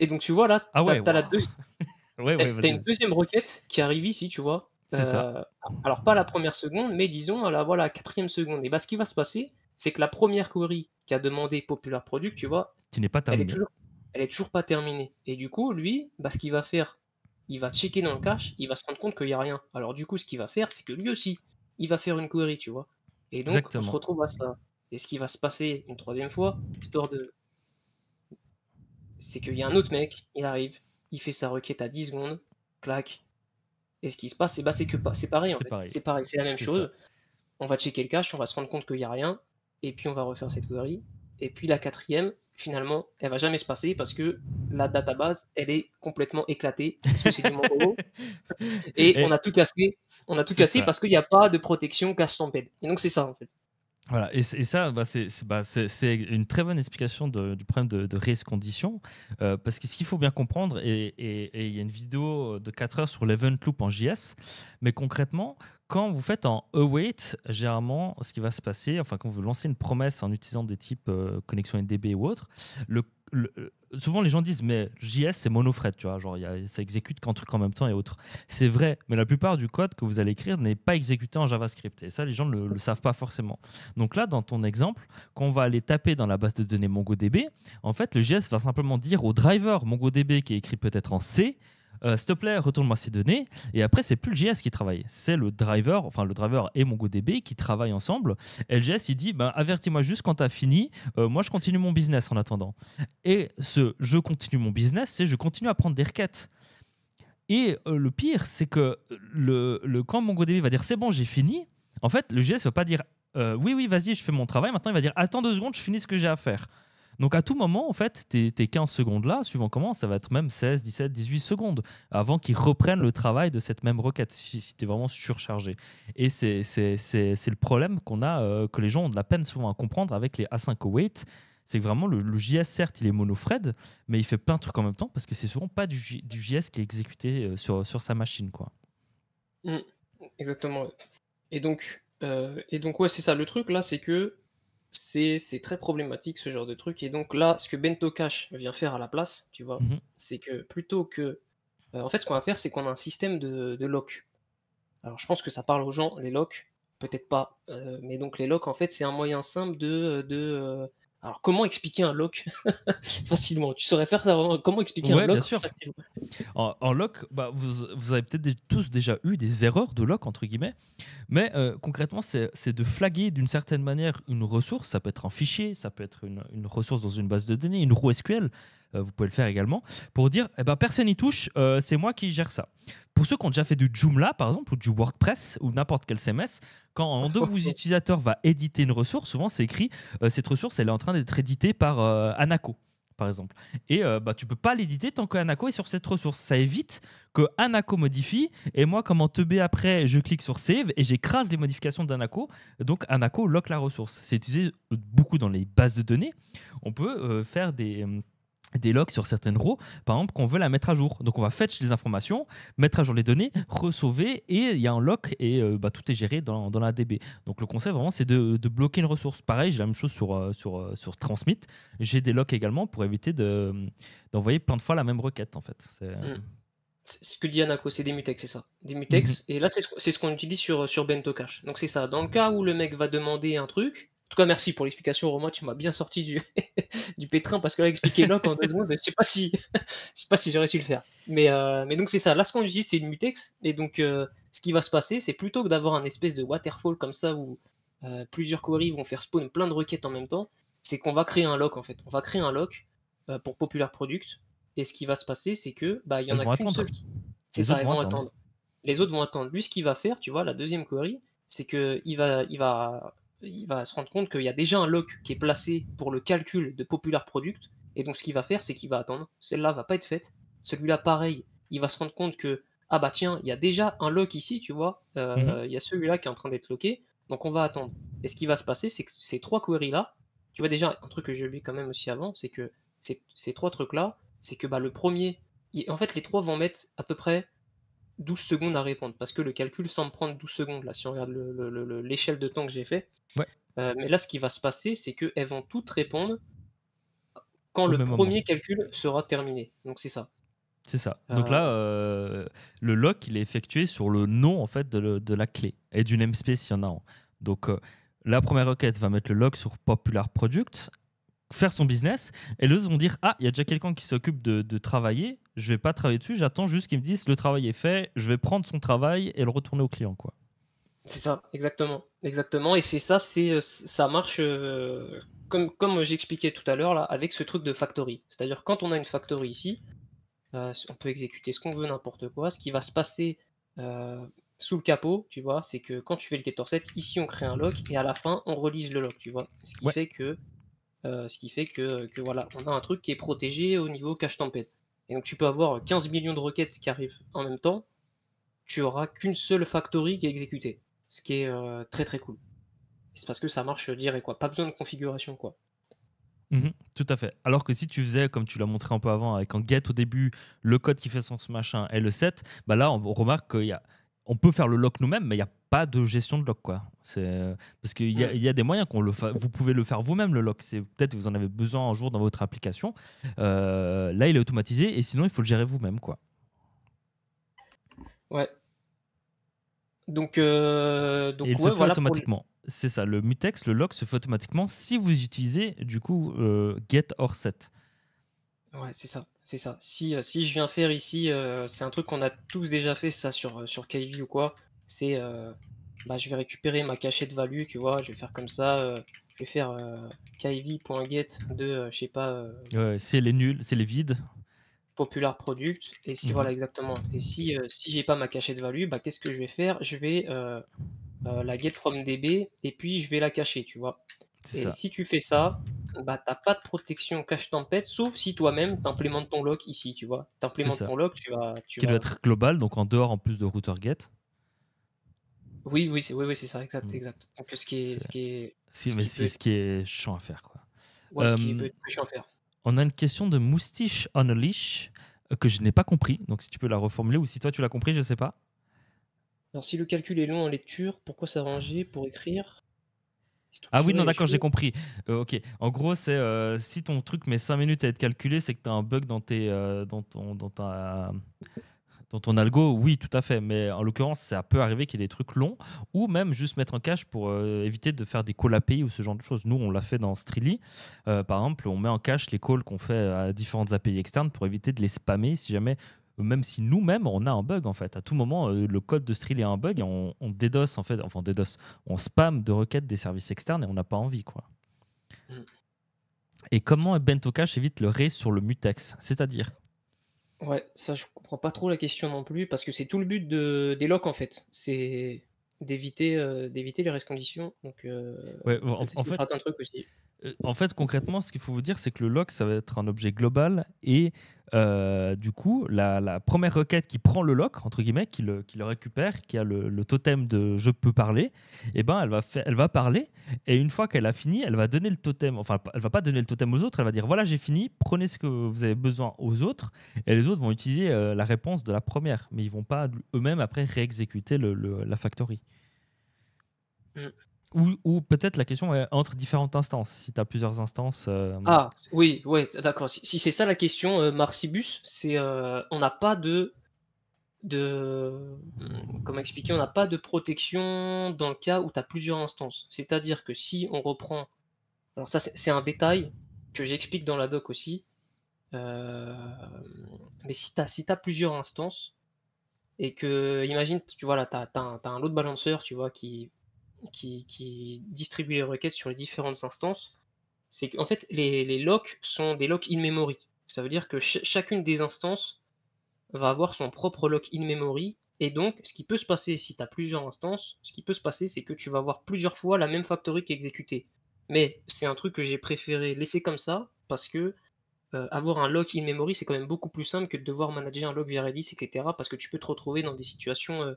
Et donc tu vois là, ah t'as la deux... (laughs) ouais, une deuxième requête qui arrive ici, tu vois, euh, alors pas la première seconde, mais disons à la voilà, quatrième seconde. Et bah, ce qui va se passer, c'est que la première query qui a demandé Popular Product, tu vois, elle n'est pas Elle est, toujours, pas terminée. Et du coup, lui, bah, ce qu'il va faire, il va checker dans le cache, il va se rendre compte qu'il n'y a rien. Alors du coup, ce qu'il va faire, c'est que lui aussi, il va faire une query, tu vois. Et donc, on se retrouve à ça. Et ce qui va se passer une troisième fois, histoire de. C'est qu'il y a un autre mec, il arrive, il fait sa requête à 10 secondes, clac, et ce qui se passe, c'est bah, que c'est pareil. C'est pareil, c'est la même chose. On va checker le cache, on va se rendre compte qu'il n'y a rien, et puis on va refaire cette query. Et puis la quatrième, finalement, elle va jamais se passer parce que la database, elle est complètement éclatée (laughs) et, on a tout cassé. On a tout cassé parce qu'il n'y a pas de protection cache tempête. Et donc c'est ça en fait. Voilà, et, ça, bah, bah, c'est une très bonne explication du problème de, de race condition, euh, parce que ce qu'il faut bien comprendre, et il y a une vidéo de 4 heures sur l'event loop en JS, mais concrètement, quand vous faites en await, généralement, ce qui va se passer, enfin, quand vous lancez une promesse en utilisant des types euh, connexion NDB ou autre, le euh, souvent les gens disent mais JS c'est monofret, tu vois, genre ça exécute qu'un truc en même temps et autre. C'est vrai, mais la plupart du code que vous allez écrire n'est pas exécuté en JavaScript et ça les gens ne le, savent pas forcément. Donc là dans ton exemple, qu'on va aller taper dans la base de données MongoDB, en fait le JS va simplement dire au driver MongoDB qui est écrit peut-être en C euh, s'il te plaît, retourne-moi ces données. Et après, c'est plus le JS qui travaille, c'est le driver, enfin le driver et MongoDB qui travaillent ensemble. Et le JS, il dit, ben avertis-moi juste quand tu as fini, euh, moi je continue mon business en attendant. Et ce je continue mon business, c'est je continue à prendre des requêtes. Et euh, le pire, c'est que le, le, quand MongoDB va dire c'est bon, j'ai fini, en fait, le JS va pas dire oui, oui, vas-y, je fais mon travail. Maintenant, il va dire attends deux secondes, je finis ce que j'ai à faire. Donc à tout moment, en fait, tes, 15 secondes-là, suivant comment, ça va être même 16, 17, 18 secondes avant qu'ils reprennent le travail de cette même requête si, si tu es vraiment surchargé. Et c'est le problème qu'on a, euh, que les gens ont de la peine souvent à comprendre avec les async await c'est que vraiment le, JS, certes, il est monofred, mais il fait plein de trucs en même temps parce que c'est souvent pas du, JS qui est exécuté euh, sur, sur sa machine. quoi. Mmh, exactement. Et donc, euh, et donc ouais, c'est ça le truc là, c'est que c'est très problématique ce genre de truc. Et donc là, ce que Bento Cash vient faire à la place, tu vois, mhm. c'est que plutôt que. Euh, en fait, ce qu'on va faire, c'est qu'on a un système de, locks. Alors je pense que ça parle aux gens, les locks, peut-être pas. Euh, mais donc les locks, en fait, c'est un moyen simple de, euh, alors, comment expliquer un lock (laughs) facilement Tu saurais faire ça Comment expliquer un lock facilement En, lock, bah, vous, avez peut-être tous déjà eu des erreurs de lock, entre guillemets, mais euh, concrètement, c'est de flaguer d'une certaine manière une ressource. Ça peut être un fichier, ça peut être une, une ressource dans une base de données, une roue SQL. Euh, vous pouvez le faire également, pour dire eh ben, personne n'y touche, euh, c'est moi qui gère ça. Pour ceux qui ont déjà fait du Joomla, par exemple, ou du WordPress, ou n'importe quel CMS, quand un de vos (laughs) utilisateurs va éditer une ressource, souvent c'est écrit euh, cette ressource, elle est en train d'être éditée par Anaco par exemple. Et tu bah, tu peux pas l'éditer tant que Anaco est sur cette ressource. Ça évite que Anaco modifie et moi, comme en teubé après, je clique sur Save et j'écrase les modifications d'Anaco. Donc Anaco lock la ressource. C'est utilisé beaucoup dans les bases de données. On peut faire des des locks sur certaines rows, par exemple, qu'on veut la mettre à jour. Donc on va fetch les informations, mettre à jour les données, resauver, et il y a un lock, et euh, bah, tout est géré dans, dans, la DB. Donc le conseil vraiment, c'est de, bloquer une ressource. Pareil, j'ai la même chose sur, euh, sur, euh, sur Transmit. J'ai des locks également pour éviter d'envoyer plein de fois la même requête, en fait. Hmm. ce que dit Anaco c'est des mutex, c'est ça. Des mutex. Mhm. Et là, c'est ce, qu'on utilise sur, sur Bento Cache. Donc c'est ça. Dans le cas où le mec va demander un truc, en tout cas, merci pour l'explication, Romain. Tu m'as bien sorti (laughs) du, pétrin parce que là, expliquer Locke en deux secondes, je sais pas si, (laughs) je sais pas si j'aurais su le faire. Euh, mais, donc, c'est ça. Là, ce qu'on utilise, c'est une mutex. Et donc, euh, ce qui va se passer, c'est plutôt que d'avoir un espèce de waterfall comme ça où euh, plusieurs queries vont faire spawn plein de requêtes en même temps, c'est qu'on va créer un lock en fait. On va créer un lock pour Popular Product. Et ce qui va se passer, c'est que, bah, il y en a qu'une seule qui. C'est ça, ils vont attendre. Les autres vont attendre. Lui, ce qu'il va faire, tu vois, la deuxième query, c'est que va, il va il va se rendre compte qu'il y a déjà un lock qui est placé pour le calcul de Popular Product. Et donc ce qu'il va faire, c'est qu'il va attendre. Celle-là va pas être faite. Celui-là, pareil, il va se rendre compte que, ah bah tiens, il y a déjà un lock ici, tu vois. Euh, mhm. Il y a celui-là qui est en train d'être locké. Donc on va attendre. Et ce qui va se passer, c'est que ces trois queries-là, tu vois déjà, un truc que j'ai oublié quand même aussi avant, c'est que ces, trois trucs-là, c'est que bah, le premier, en fait les trois vont mettre à peu près 12 secondes à répondre, parce que le calcul semble prendre 12 secondes, là, si on regarde l'échelle de temps que j'ai fait. Euh, mais là, ce qui va se passer, c'est qu'elles vont toutes répondre quand le premier calcul sera terminé. Donc c'est ça. C'est ça. Donc là, euh, le lock, il est effectué sur le nom en fait de, la clé et du namespace s'il y en a Donc euh, la première requête va mettre le lock sur Popular Product, faire son business, et autres vont dire ah il y a déjà quelqu'un qui s'occupe de travailler je vais pas travailler dessus, j'attends juste qu'ils me disent le travail est fait, je vais prendre son travail et le retourner au client quoi. C'est ça, exactement, exactement. Et c'est ça, c'est euh, ça marche euh, comme comme j'expliquais tout à l'heure avec ce truc de factory. C'est-à-dire quand on a une factory ici, euh, on peut exécuter ce qu'on veut, n'importe quoi. Ce qui va se passer sous le capot, tu vois, c'est que quand tu fais le getter set, ici on crée un lock et à la fin on relise le lock, tu vois. Ce qui fait que ce qui fait que voilà, on a un truc qui est protégé au niveau cache tempête. Et donc tu peux avoir 15 millions de requêtes qui arrivent en même temps, tu auras qu'une seule factory qui est exécutée, ce qui est euh, très très cool. C'est parce que ça marche direct, quoi. Pas besoin de configuration, quoi. Mhm, tout à fait. Alors que si tu faisais, comme tu l'as montré un peu avant, avec un get au début, le code qui fait son machin et le set, bah là on remarque qu'il y on peut faire le lock nous-mêmes, mais il n'y a pas de gestion de lock. quoi. Euh, parce qu'il y, a, mm. y a des moyens qu'on le vous pouvez le faire vous-même le lock. C'est peut-être vous en avez besoin un jour dans votre application. Euh, là, il est automatisé et sinon il faut le gérer vous-même quoi. Ouais. Donc, euh, Donc il se fait automatiquement. C'est ça. Le mutex, le lock, se fait automatiquement si vous utilisez du coup get or set. Ouais, c'est ça, c'est ça. Si, je viens faire ici, c'est un truc qu'on a tous déjà fait ça sur, sur KV ou quoi c'est euh, bah, je vais récupérer ma cachette value, tu vois, je vais faire comme ça, euh, je vais faire euh, KIV.get de, je sais pas. c'est les nuls, c'est les vides. Popular product, et si voilà mhm. exactement. Et si, si j'ai pas ma cachette value, bah, qu'est-ce que je vais faire Je vais la get from DB et puis je vais la cacher, tu vois. Et si tu fais ça, bah t'as pas de protection cache tempête, sauf si toi-même t'implémentes ton lock ici, tu vois. T'implémentes ton lock, tu vas. Tu Qui doit être global, donc en dehors en plus de router get. Oui, oui, c'est oui, ça, exact, mmh. exact. Donc ce qui est. Si, mais c'est ce qui est chiant à faire, quoi. Ouais, ce qui chiant à faire. On a une question de Moustiche on a leash euh, que je n'ai pas compris. Donc si tu peux la reformuler ou si toi tu l'as compris, je ne sais pas. Alors si le calcul est long en lecture, pourquoi s'arranger pour écrire ah oui, non, d'accord, j'ai compris. Euh, ok. En gros, c'est euh, si ton truc met 5 minutes à être calculé, c'est que tu as un bug dans, tes, dans, ton, dans ta, dans ton algo, oui, tout à fait. Mais en l'occurrence, ça peut arriver qu'il y ait des trucs longs ou même juste mettre en cache pour euh, éviter de faire des calls API ou ce genre de choses. Nous, on l'a fait dans Strili. Euh, par exemple, on met en cache les calls qu'on fait à différentes API externes pour éviter de les spammer si jamais même si nous-mêmes on a un bug en fait. À tout moment, euh, le code de Streely a un bug on, dédosse en fait, enfin on dédosse, on spam de requêtes des services externes et on n'a pas envie quoi. Mm. Et comment BentoCache Cache évite le ré sur le mutex C'est-à-dire Ouais, ça je comprends pas trop la question non plus, parce que c'est tout le but de, des locks en fait, c'est d'éviter euh, d'éviter les restes conditions. Donc, euh, en, fait, euh, en fait, concrètement, ce qu'il faut vous dire, c'est que le lock, ça va être un objet global et euh, du coup, la, la, première requête qui prend le lock, entre guillemets, qui le, qui le récupère, qui a le, le, totem de je peux parler, eh ben, elle, va faire, elle va parler. Et une fois qu'elle a fini, elle va donner le totem. Enfin, elle va pas donner le totem aux autres, elle va dire voilà, j'ai fini, prenez ce que vous avez besoin aux autres. Et les autres vont utiliser euh, la réponse de la première. Mais ils vont pas eux-mêmes après réexécuter le, la factory. Mm. Ou, peut-être la question est entre différentes instances, si tu as plusieurs instances. Euh, ah oui, ouais, d'accord. Si, c'est ça la question, euh, Marcibus, c'est euh, on n'a pas de, de. Hmm, comment On n'a pas de protection dans le cas où tu as plusieurs instances. C'est-à-dire que si on reprend. ça, c'est un détail que j'explique dans la doc aussi. mais si tu as, si as plusieurs instances, et que, imagine, tu vois, là, tu as, un lot de balanceur, tu vois, qui qui, distribue les requêtes sur les différentes instances, c'est qu'en fait, les, locks sont des locks in-memory. Ça veut dire que chacune des instances va avoir son propre lock in-memory. Et donc, ce qui peut se passer si tu as plusieurs instances, ce qui peut se passer, c'est que tu vas avoir plusieurs fois la même factory qui est exécutée. Mais c'est un truc que j'ai préféré laisser comme ça, parce que euh, avoir un lock in-memory, c'est quand même beaucoup plus simple que de devoir manager un lock via Redis, etc. Parce que tu peux te retrouver dans des situations euh,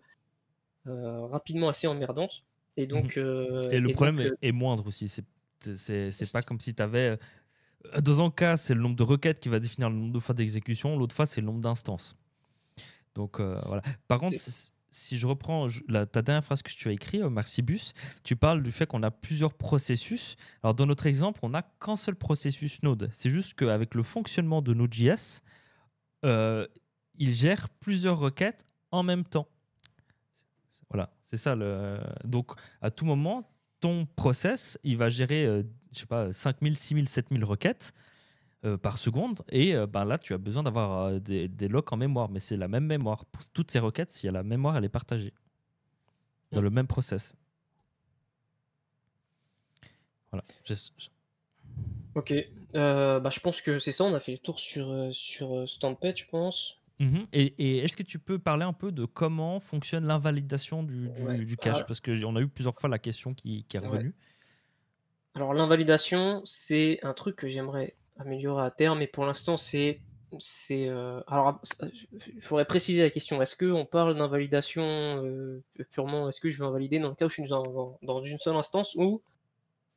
euh, rapidement assez emmerdantes. Et mhm. donc. Euh, et le problème euh, est, moindre aussi. C'est pas comme si tu avais. Euh, dans un cas, c'est le nombre de requêtes qui va définir le nombre de fois d'exécution. L'autre fois, c'est le nombre d'instances. Donc voilà. Par contre, si je reprends la, ta dernière phrase que tu as écrite, Marcibus, tu parles du fait qu'on a plusieurs processus. Alors dans notre exemple, on n'a qu'un seul processus Node. C'est juste qu'avec le fonctionnement de Node.js, il gère plusieurs requêtes en même temps. C'est ça. Le... Donc, à tout moment, ton process, il va gérer, euh, je sais pas, 5000, 6000, 7000 requêtes euh, par seconde. Et euh, ben là, tu as besoin d'avoir des, locks en mémoire. Mais c'est la même mémoire. Pour toutes ces requêtes, s'il y a la mémoire, elle est partagée dans le même process. Voilà. Ok. Bah, je pense que c'est ça. On a fait le tour sur, sur Stampede, je pense. Mhm. Et, est-ce que tu peux parler un peu de comment fonctionne l'invalidation du, du, cache ah. Parce qu'on a eu plusieurs fois la question qui, est revenue. Alors l'invalidation, c'est un truc que j'aimerais améliorer à terme, mais pour l'instant c'est... c'est euh, Alors ah, il faudrait préciser la question, est-ce qu'on parle d'invalidation euh, purement, est-ce que je veux invalider dans le cas où je suis dans, dans une seule instance ou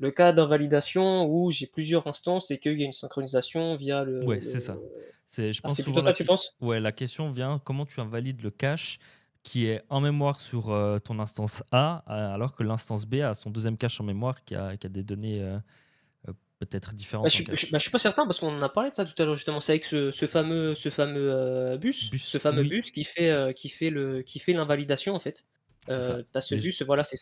le cas d'invalidation où j'ai plusieurs instances et qu'il y a une synchronisation via le. Ouais, c'est ça. C'est, je ah, pense tu penses ouais, la question vient comment tu invalides le cache qui est en mémoire sur euh, ton instance A, euh, alors que l'instance B a son deuxième cache en mémoire qui a, des données euh, peut-être différentes. Bah, je, ne bah, suis pas certain parce qu'on en a parlé de ça tout à l'heure justement. C'est avec ce, fameux, ce fameux bus, ce fameux bus qui fait, qui fait le, qui fait l'invalidation en fait. Euh, ce voilà, c'est,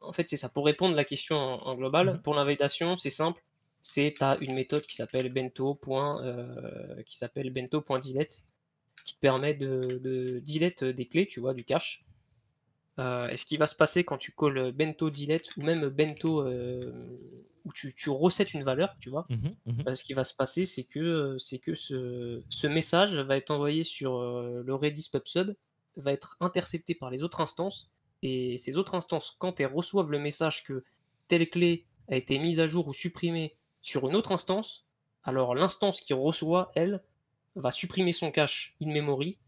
en fait, c'est ça. Pour répondre à la question en, global, mhm. pour l'invitation c'est simple. C'est tu as une méthode qui s'appelle bento. Euh, qui s'appelle qui te permet de, de, des clés, tu vois, du cache. Euh, et ce qui va se passer quand tu colles bento ou même bento euh, où tu, recettes une valeur, tu vois, mhm, mhm. ce qui va se passer, c'est que, c'est que ce, ce, message va être envoyé sur le Redis PubSub va être intercepté par les autres instances. Et ces autres instances, quand elles reçoivent le message que telle clé a été mise à jour ou supprimée sur une autre instance, alors l'instance qui reçoit, elle, va supprimer son cache in memory.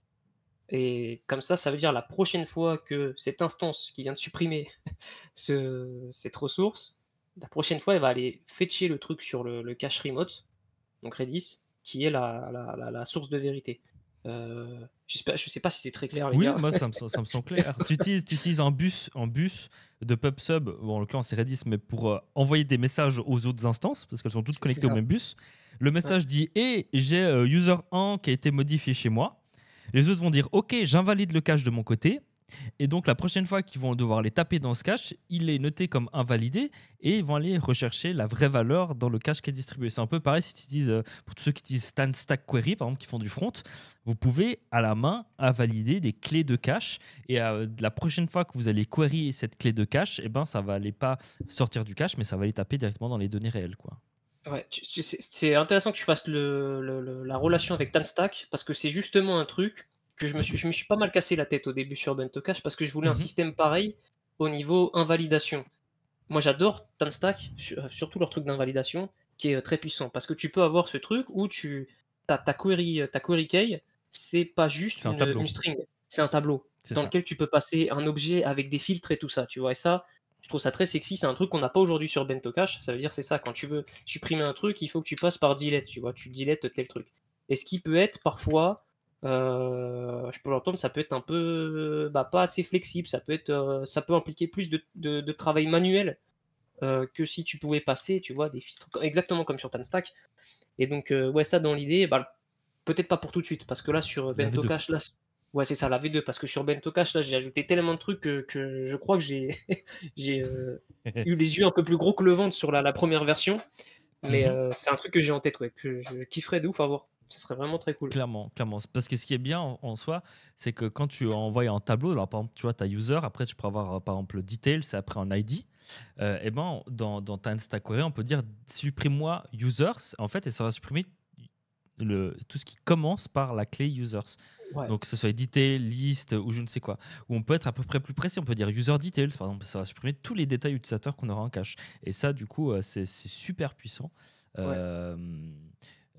Et comme ça, ça veut dire la prochaine fois que cette instance qui vient de supprimer (laughs) cette ressource, la prochaine fois, elle va aller fetcher le truc sur le, cache remote, donc Redis, qui est la source de vérité. Euh, je ne sais, pas si c'est très clair, les oui, moi, ça me, (laughs) ça clair. tu, utilises, un bus, bus de PubSub, bon, en l'occurrence, c'est Redis, mais pour euh, envoyer des messages aux autres instances, parce qu'elles sont toutes connectées au même bus. Le message dit Hé, eh, j'ai euh, user 1 qui a été modifié chez moi. Les autres vont dire Ok, j'invalide le cache de mon côté. Et donc la prochaine fois qu'ils vont devoir les taper dans ce cache, il est noté comme invalidé et ils vont aller rechercher la vraie valeur dans le cache qui est distribué. C'est un peu pareil si tu euh, pour tous ceux qui utilisent stand query, par exemple, qui font du front, vous pouvez à la main invalider des clés de cache et euh, la prochaine fois que vous allez query cette clé de cache, et eh ben, ça va aller pas sortir du cache, mais ça va aller taper directement dans les données réelles. quoi. Ouais, c'est intéressant que tu fasses la relation avec TanStack parce que c'est justement un truc que je me, suis, je me suis pas mal cassé la tête au début sur Bentocash parce que je voulais un mhm. système pareil au niveau invalidation. Moi j'adore Tanstack, euh, surtout leur truc d'invalidation, qui est euh, très puissant. Parce que tu peux avoir ce truc où tu ta, ta query, euh, ta query key, c'est pas juste une, string, c'est un tableau dans lequel tu peux passer un objet avec des filtres et tout ça, tu vois. Et ça, je trouve ça très sexy. C'est un truc qu'on n'a pas aujourd'hui sur Bentocash. Ça veut dire c'est ça. Quand tu veux supprimer un truc, il faut que tu passes par delete. Tu vois, tu delete tel truc. Et ce qui peut être parfois euh, je peux l'entendre, ça peut être un peu bah, pas assez flexible, ça peut, être, euh, ça peut impliquer plus de, travail manuel euh, que si tu pouvais passer, tu vois, des filtres, exactement comme sur Tanstack. Et donc, ouais, ça dans l'idée, bah, peut-être pas pour tout de suite, parce que là, sur Bento Cash, là, ouais, c'est ça, la V2, parce que sur Bento là, j'ai ajouté tellement de trucs que, je crois que j'ai (laughs) eu les yeux un peu plus gros que le ventre sur la, première version. Mais mhm. c'est un truc que j'ai en tête, ouais, que je kifferais de ouf à voir ce serait vraiment très cool. Clairement, clairement. Parce que ce qui est bien en, soi, c'est que quand tu envoies un tableau, alors par exemple, tu vois ta user, après tu peux avoir euh, par exemple le details, c'est après un ID. et euh, eh ben dans, ta Insta query, on peut dire supprime-moi users, en fait, et ça va supprimer le, tout ce qui commence par la clé users. Donc, que ce soit detail, liste ou je ne sais quoi. Où on peut être à peu près plus précis. On peut dire user details, par exemple. Ça va supprimer tous les détails utilisateurs qu'on aura en cache. Et ça, du coup, euh, c'est super puissant.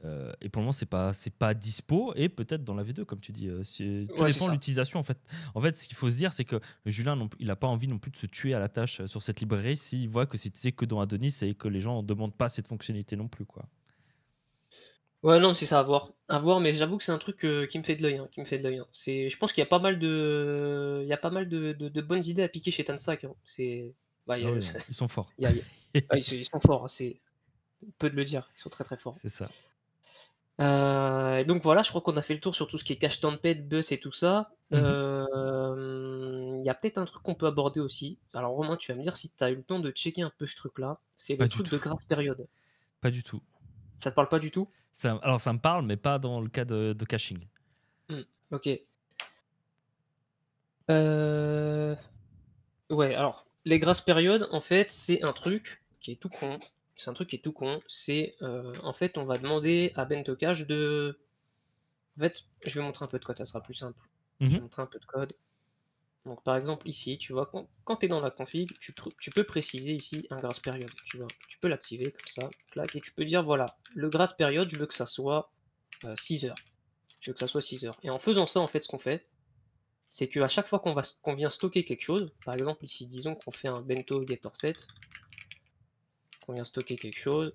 Euh, et pour le moment, c'est pas c'est pas dispo et peut-être dans la V2 comme tu dis. Euh, tout dépend de l'utilisation en fait. En fait, ce qu'il faut se dire, c'est que Julien, il a pas envie non plus de se tuer à la tâche euh, sur cette librairie s'il voit que c'est que dans Adonis et que les gens ne demandent pas cette fonctionnalité non plus quoi. Ouais non c'est ça à voir à voir mais j'avoue que c'est un truc qui me fait de l'œil hein, qui me fait de l'œil. Hein. C'est je pense qu'il y a pas mal de il y a pas mal de, bonnes idées à piquer chez Tansac. Hein. C'est bah, ah (laughs) ils sont forts. (laughs) ils, sont forts c'est peu de le dire ils sont très très forts. C'est ça. Euh, donc voilà, je crois qu'on a fait le tour sur tout ce qui est cache tempête, bus et tout ça. Il mhm. euh, y a peut-être un truc qu'on peut aborder aussi. Alors Romain, tu vas me dire si tu as eu le temps de checker un peu ce truc-là. C'est le truc de grâce période. Pas du tout. Ça te parle pas du tout Alors ça me parle, mais pas dans le cas de, caching. Hmm, ok. Euh, ouais, alors les grâces périodes, en fait, c'est un truc qui est tout con, c'est un truc qui est tout con. C'est euh, en fait, on va demander à cache de. En fait, je vais montrer un peu de code, ça sera plus simple. Je vais mhm. montrer un peu de code. Donc, par exemple, ici, tu vois, quand, tu es dans la config, tu, peux préciser ici un grass période. Tu, peux l'activer comme ça, claque, et tu peux dire voilà, le grass période, je veux que ça soit 6 euh, heures. Je veux que ça soit 6 heures. Et en faisant ça, en fait, ce qu'on fait, c'est qu'à chaque fois qu'on qu'on vient stocker quelque chose, par exemple, ici, disons qu'on fait un bento getter set, on vient stocker quelque chose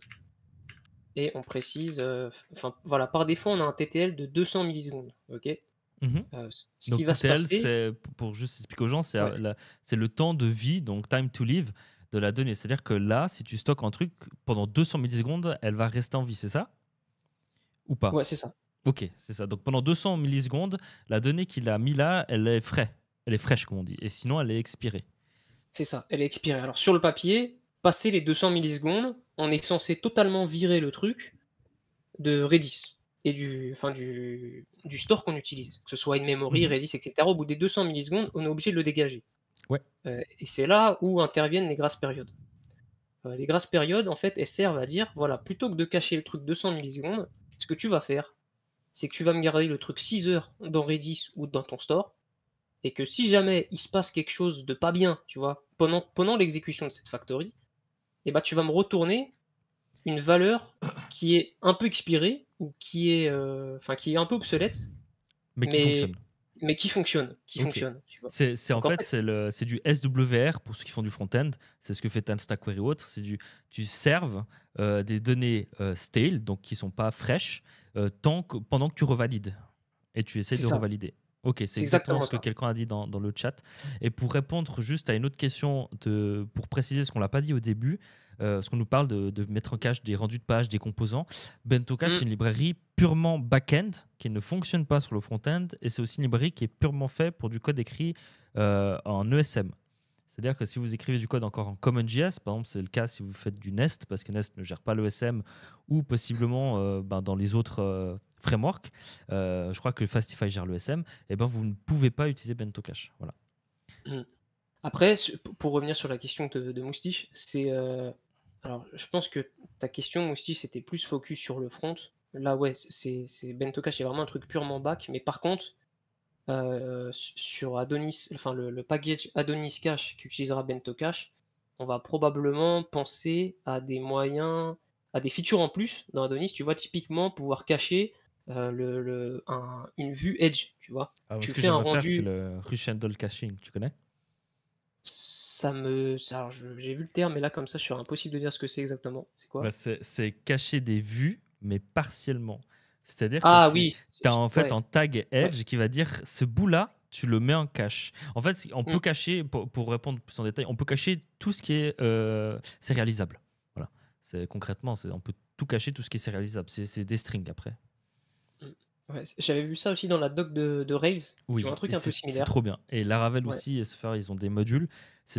et on précise, euh, enfin voilà, par défaut, on a un TTL de 200 millisecondes, ok mhm. euh, ce qui va TTL, se passer... pour juste expliquer aux gens, c'est le temps de vie, donc time to live, de la donnée. C'est-à-dire que là, si tu stockes un truc, pendant 200 millisecondes, elle va rester en vie, c'est ça Ou pas Ouais, c'est ça. Ok, c'est ça. Donc pendant 200 millisecondes, la donnée qu'il a mis là, elle est fraîche. Elle est fraîche, comme on dit. Et sinon, elle est expirée. C'est ça, elle est expirée. Alors sur le papier, passer les 200 millisecondes, on est censé totalement virer le truc de Redis et du, enfin du, du store qu'on utilise, que ce soit une memory, mhm. Redis, etc. Au bout des 200 millisecondes, on est obligé de le dégager. Ouais. Euh, et c'est là où interviennent les grasses périodes. Euh, les grasses périodes, en fait, elles servent à dire, voilà, plutôt que de cacher le truc 200 millisecondes, ce que tu vas faire, c'est que tu vas me garder le truc 6 heures dans Redis ou dans ton store, et que si jamais il se passe quelque chose de pas bien, tu vois, pendant, pendant l'exécution de cette factory, et bah, tu vas me retourner une valeur qui est un peu expirée ou qui est, euh, qui est un peu obsolète, mais, qui fonctionne. qui fonctionne, C'est en, fait, c'est du SWR pour ceux qui font du front-end. C'est ce que fait Query ou autre. C'est du, tu serves euh, des données euh, stale, donc qui sont pas fraîches, tant que, pendant que tu revalides et tu essaies de revalider. Ok, c'est exactement, ce que quelqu'un a dit dans, le chat. Et pour répondre juste à une autre question, pour préciser ce qu'on l'a pas dit au début, euh, ce qu'on nous parle de, mettre en cache des rendus de page, des composants, Bento Cache, c'est mm. une librairie purement back-end qui ne fonctionne pas sur le front-end et c'est aussi une librairie qui est purement faite pour du code écrit euh, en ESM. C'est-à-dire que si vous écrivez du code encore en CommonJS, par exemple, c'est le cas si vous faites du Nest, parce que Nest ne gère pas l'ESM, ou possiblement euh, ben, dans les autres framework, euh, je crois que Fastify gère le SM, et eh ben vous ne pouvez pas utiliser Bento Voilà. Hmm. Après, pour revenir sur la question de, de Moustiche, c'est. Euh, alors, je pense que ta question, Moustiche, était plus focus sur le front. Là, ouais, c'est Bento c'est vraiment un truc purement back, mais par contre. Euh, sur Adonis, enfin le, package Adonis Cache qui utilisera Bento on va probablement penser à des moyens, à des features en plus dans Adonis, tu vois, typiquement pouvoir cacher euh, le, le un, une vue Edge, tu vois. Ah, tu fais un rendu. C'est le Russian Caching, tu connais Ça me. Alors, j'ai vu le terme, mais là, comme ça, je suis impossible de dire ce que c'est exactement. C'est quoi bah, C'est cacher des vues, mais partiellement. C'est-à-dire ah, que tu as en fait un tag Edge qui va dire ce bout-là, tu le mets en cache. En fait, on mm. peut cacher, pour, répondre plus en détail, on peut cacher tout ce qui est, euh, c'est réalisable. Voilà. Concrètement, on peut tout cacher, tout ce qui est réalisable. C'est des strings après. J'avais vu ça aussi dans la doc de, de Rails. Oui, un truc un peu similaire. C'est trop bien. Et Laravel aussi, et faire ils ont des modules.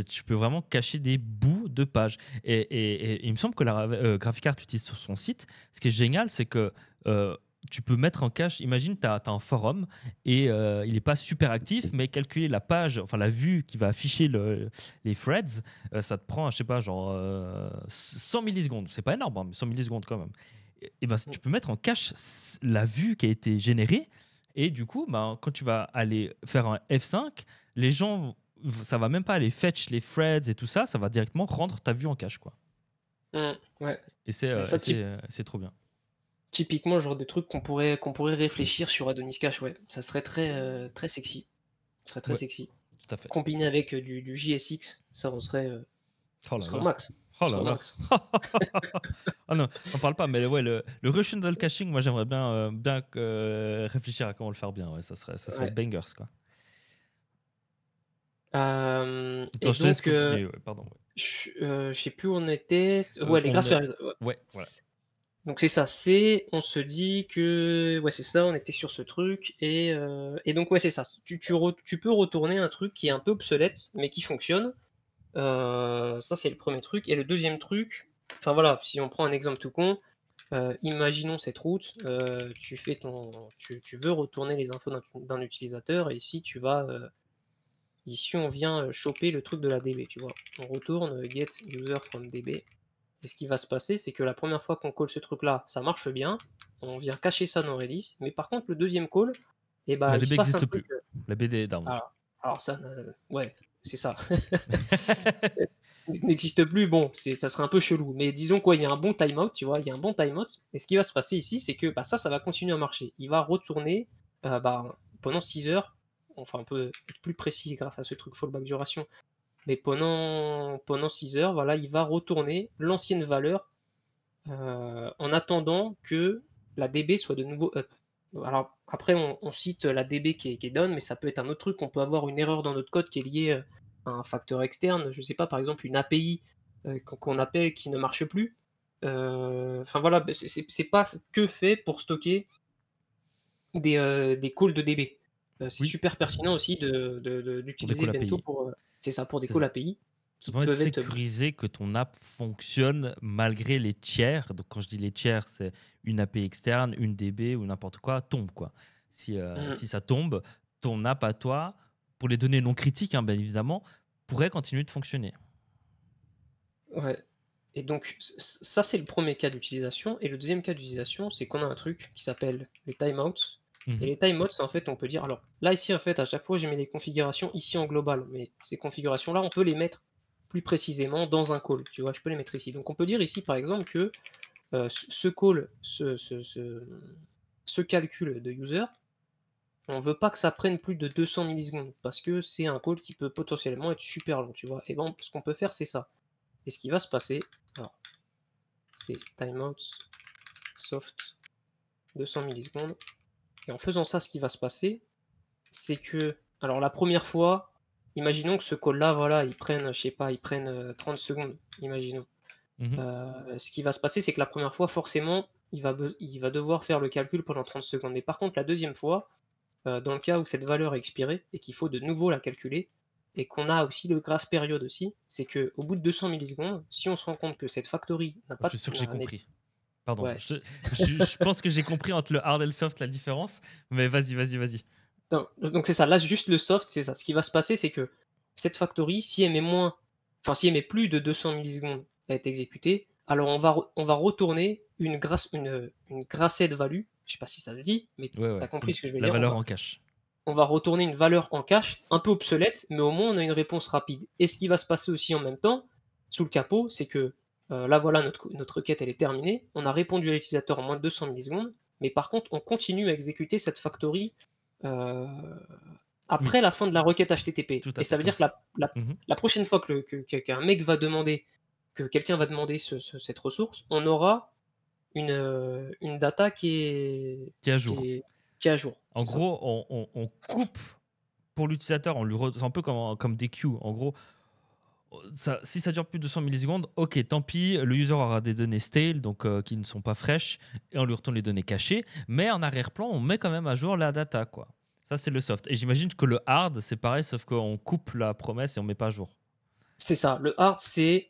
Tu peux vraiment cacher des bouts de pages. Et, il me semble que la euh, GraphicArt utilise sur son site. Ce qui est génial, c'est que euh, tu peux mettre en cache. Imagine, tu as, un forum et euh, il n'est pas super actif, mais calculer la page, enfin la vue qui va afficher le, les threads, euh, ça te prend, je sais pas, genre 100 millisecondes. C'est pas énorme, hein, mais 100 millisecondes quand même et ben, tu mm. peux mettre en cache la vue qui a été générée. Et du coup, ben, quand tu vas aller faire un F5, les gens, ça va même pas aller fetch les threads et tout ça, ça va directement rendre ta vue en cache. Quoi. Et c'est trop bien. Typiquement, genre des trucs qu'on pourrait, qu'on pourrait mm. réfléchir sur Adonis Cache, ouais. Ça serait très, euh, très sexy. Ça serait très sexy. Combiné avec euh, du, JSX, ça on serait, euh, oh max. Oh là (laughs) ah non, on parle pas, mais ouais, le, le Russian Doll Caching, moi j'aimerais bien, euh, bien euh, réfléchir à comment le faire bien. Ouais, ça serait, ça serait bangers quoi. Euh, Attends, je donc, te laisse pardon. Je, sais plus où on était. Ouais, les grâces Ouais, Donc c'est ça, c'est, on se dit que, ouais c'est ça, on était sur ce truc, et, et donc ouais c'est ça, tu, tu peux retourner un truc qui est un peu obsolète, mais qui fonctionne, euh, ça, c'est le premier truc. Et le deuxième truc, enfin voilà, si on prend un exemple tout con, euh, imaginons cette route, euh, tu, fais ton, tu, veux retourner les infos d'un utilisateur, et ici, tu vas. ici, on vient choper le truc de la DB, tu vois. On retourne get user from DB. Et ce qui va se passer, c'est que la première fois qu'on colle ce truc-là, ça marche bien. On vient cacher ça dans Redis. Mais par contre, le deuxième call, et eh ben, la DB n'existe plus. La BD est down. Alors, alors ça, ouais, c'est ça, (laughs) (laughs) n'existe plus, bon, ça serait un peu chelou. Mais disons quoi, il y a un bon timeout, tu vois, il y a un bon timeout. Et ce qui va se passer ici, c'est que bah, ça, ça va continuer à marcher. Il va retourner euh, bah, pendant 6 heures, enfin un peu plus précis grâce à ce truc fallback duration. Mais pendant, pendant 6 heures, voilà, il va retourner l'ancienne valeur euh, en attendant que la DB soit de nouveau up alors après, on, cite euh, la DB qui est, qui mais ça peut être un autre truc. On peut avoir une erreur dans notre code qui est liée euh, à un facteur externe. Je ne sais pas, par exemple, une API euh, qu'on appelle qui ne marche plus. Enfin voilà, c'est pas que fait pour stocker des, des calls de DB. c'est super pertinent aussi d'utiliser de, Bento pour, c'est ça, pour des calls API. Ça être sécurisé que ton app fonctionne malgré les tiers. Donc quand je dis les tiers, c'est une API externe, une DB ou n'importe quoi tombe quoi. Si, euh, mm. si ça tombe, ton app à toi, pour les données non critiques hein, bien évidemment, pourrait continuer de fonctionner. Ouais. Et donc ça c'est le premier cas d'utilisation. Et le deuxième cas d'utilisation, c'est qu'on a un truc qui s'appelle les timeouts. Et mhm. les timeouts, en fait, on peut dire, alors là, ici, en fait, à chaque fois, j'ai mis des configurations ici en global, mais ces configurations-là, on peut les mettre plus précisément dans un call. Tu vois, je peux les mettre ici. Donc on peut dire ici par exemple que euh, ce call, ce, calcul de user, on ne veut pas que ça prenne plus de 200 millisecondes parce que c'est un call qui peut potentiellement être super long. Tu vois, et ben ce qu'on peut faire c'est ça. Et ce qui va se passer, alors c'est timeout soft 200 millisecondes. Et en faisant ça, ce qui va se passer, c'est que, alors la première fois, imaginons que ce code là voilà, il prenne, je sais pas, il prennent euh, 30 secondes, imaginons. Mhm. Euh, ce qui va se passer, c'est que la première fois, forcément, il va, il va devoir faire le calcul pendant 30 secondes. Mais par contre, la deuxième fois, euh, dans le cas où cette valeur a expiré et qu'il faut de nouveau la calculer, et qu'on a aussi le grass période aussi, c'est que au bout de 200 millisecondes, si on se rend compte que cette factory n'a pas... Je suis sûr que j'ai compris. Pardon. je, pense que j'ai compris entre le hard et le soft la différence, mais vas-y, vas-y, vas-y donc c'est ça, là juste le soft, c'est ça. Ce qui va se passer, c'est que cette factory, si elle met moins, enfin si elle met plus de 200 millisecondes à être exécutée, alors on va, on va retourner une, grâce une, une grassette value, je sais pas si ça se dit, mais tu as compris ce que je veux dire. La valeur en cache. On va retourner une valeur en cache, un peu obsolète, mais au moins on a une réponse rapide. Et ce qui va se passer aussi en même temps, sous le capot, c'est que euh, là voilà, notre, notre requête elle est terminée, on a répondu à l'utilisateur en moins de 200 millisecondes, mais par contre on continue à exécuter cette factory euh, après la fin de la requête HTTP. et ça veut dire que mhm. la, prochaine fois qu'un que, que, mec va demander, que quelqu'un va demander cette ressource, on aura une, euh, une data qui est, qui est à jour. Qui jour en gros, on, coupe pour l'utilisateur, on lui c'est un peu comme, comme des queues. En gros, si ça dure plus de 100 millisecondes, ok, tant pis, le user aura des données stale, donc euh, qui ne sont pas fraîches, et on lui retourne les données cachées, mais en arrière-plan, on met quand même à jour la data, quoi. Ça, c'est le soft. Et j'imagine que le hard, c'est pareil, sauf qu'on coupe la promesse et on met pas à jour. C'est ça. Le hard, c'est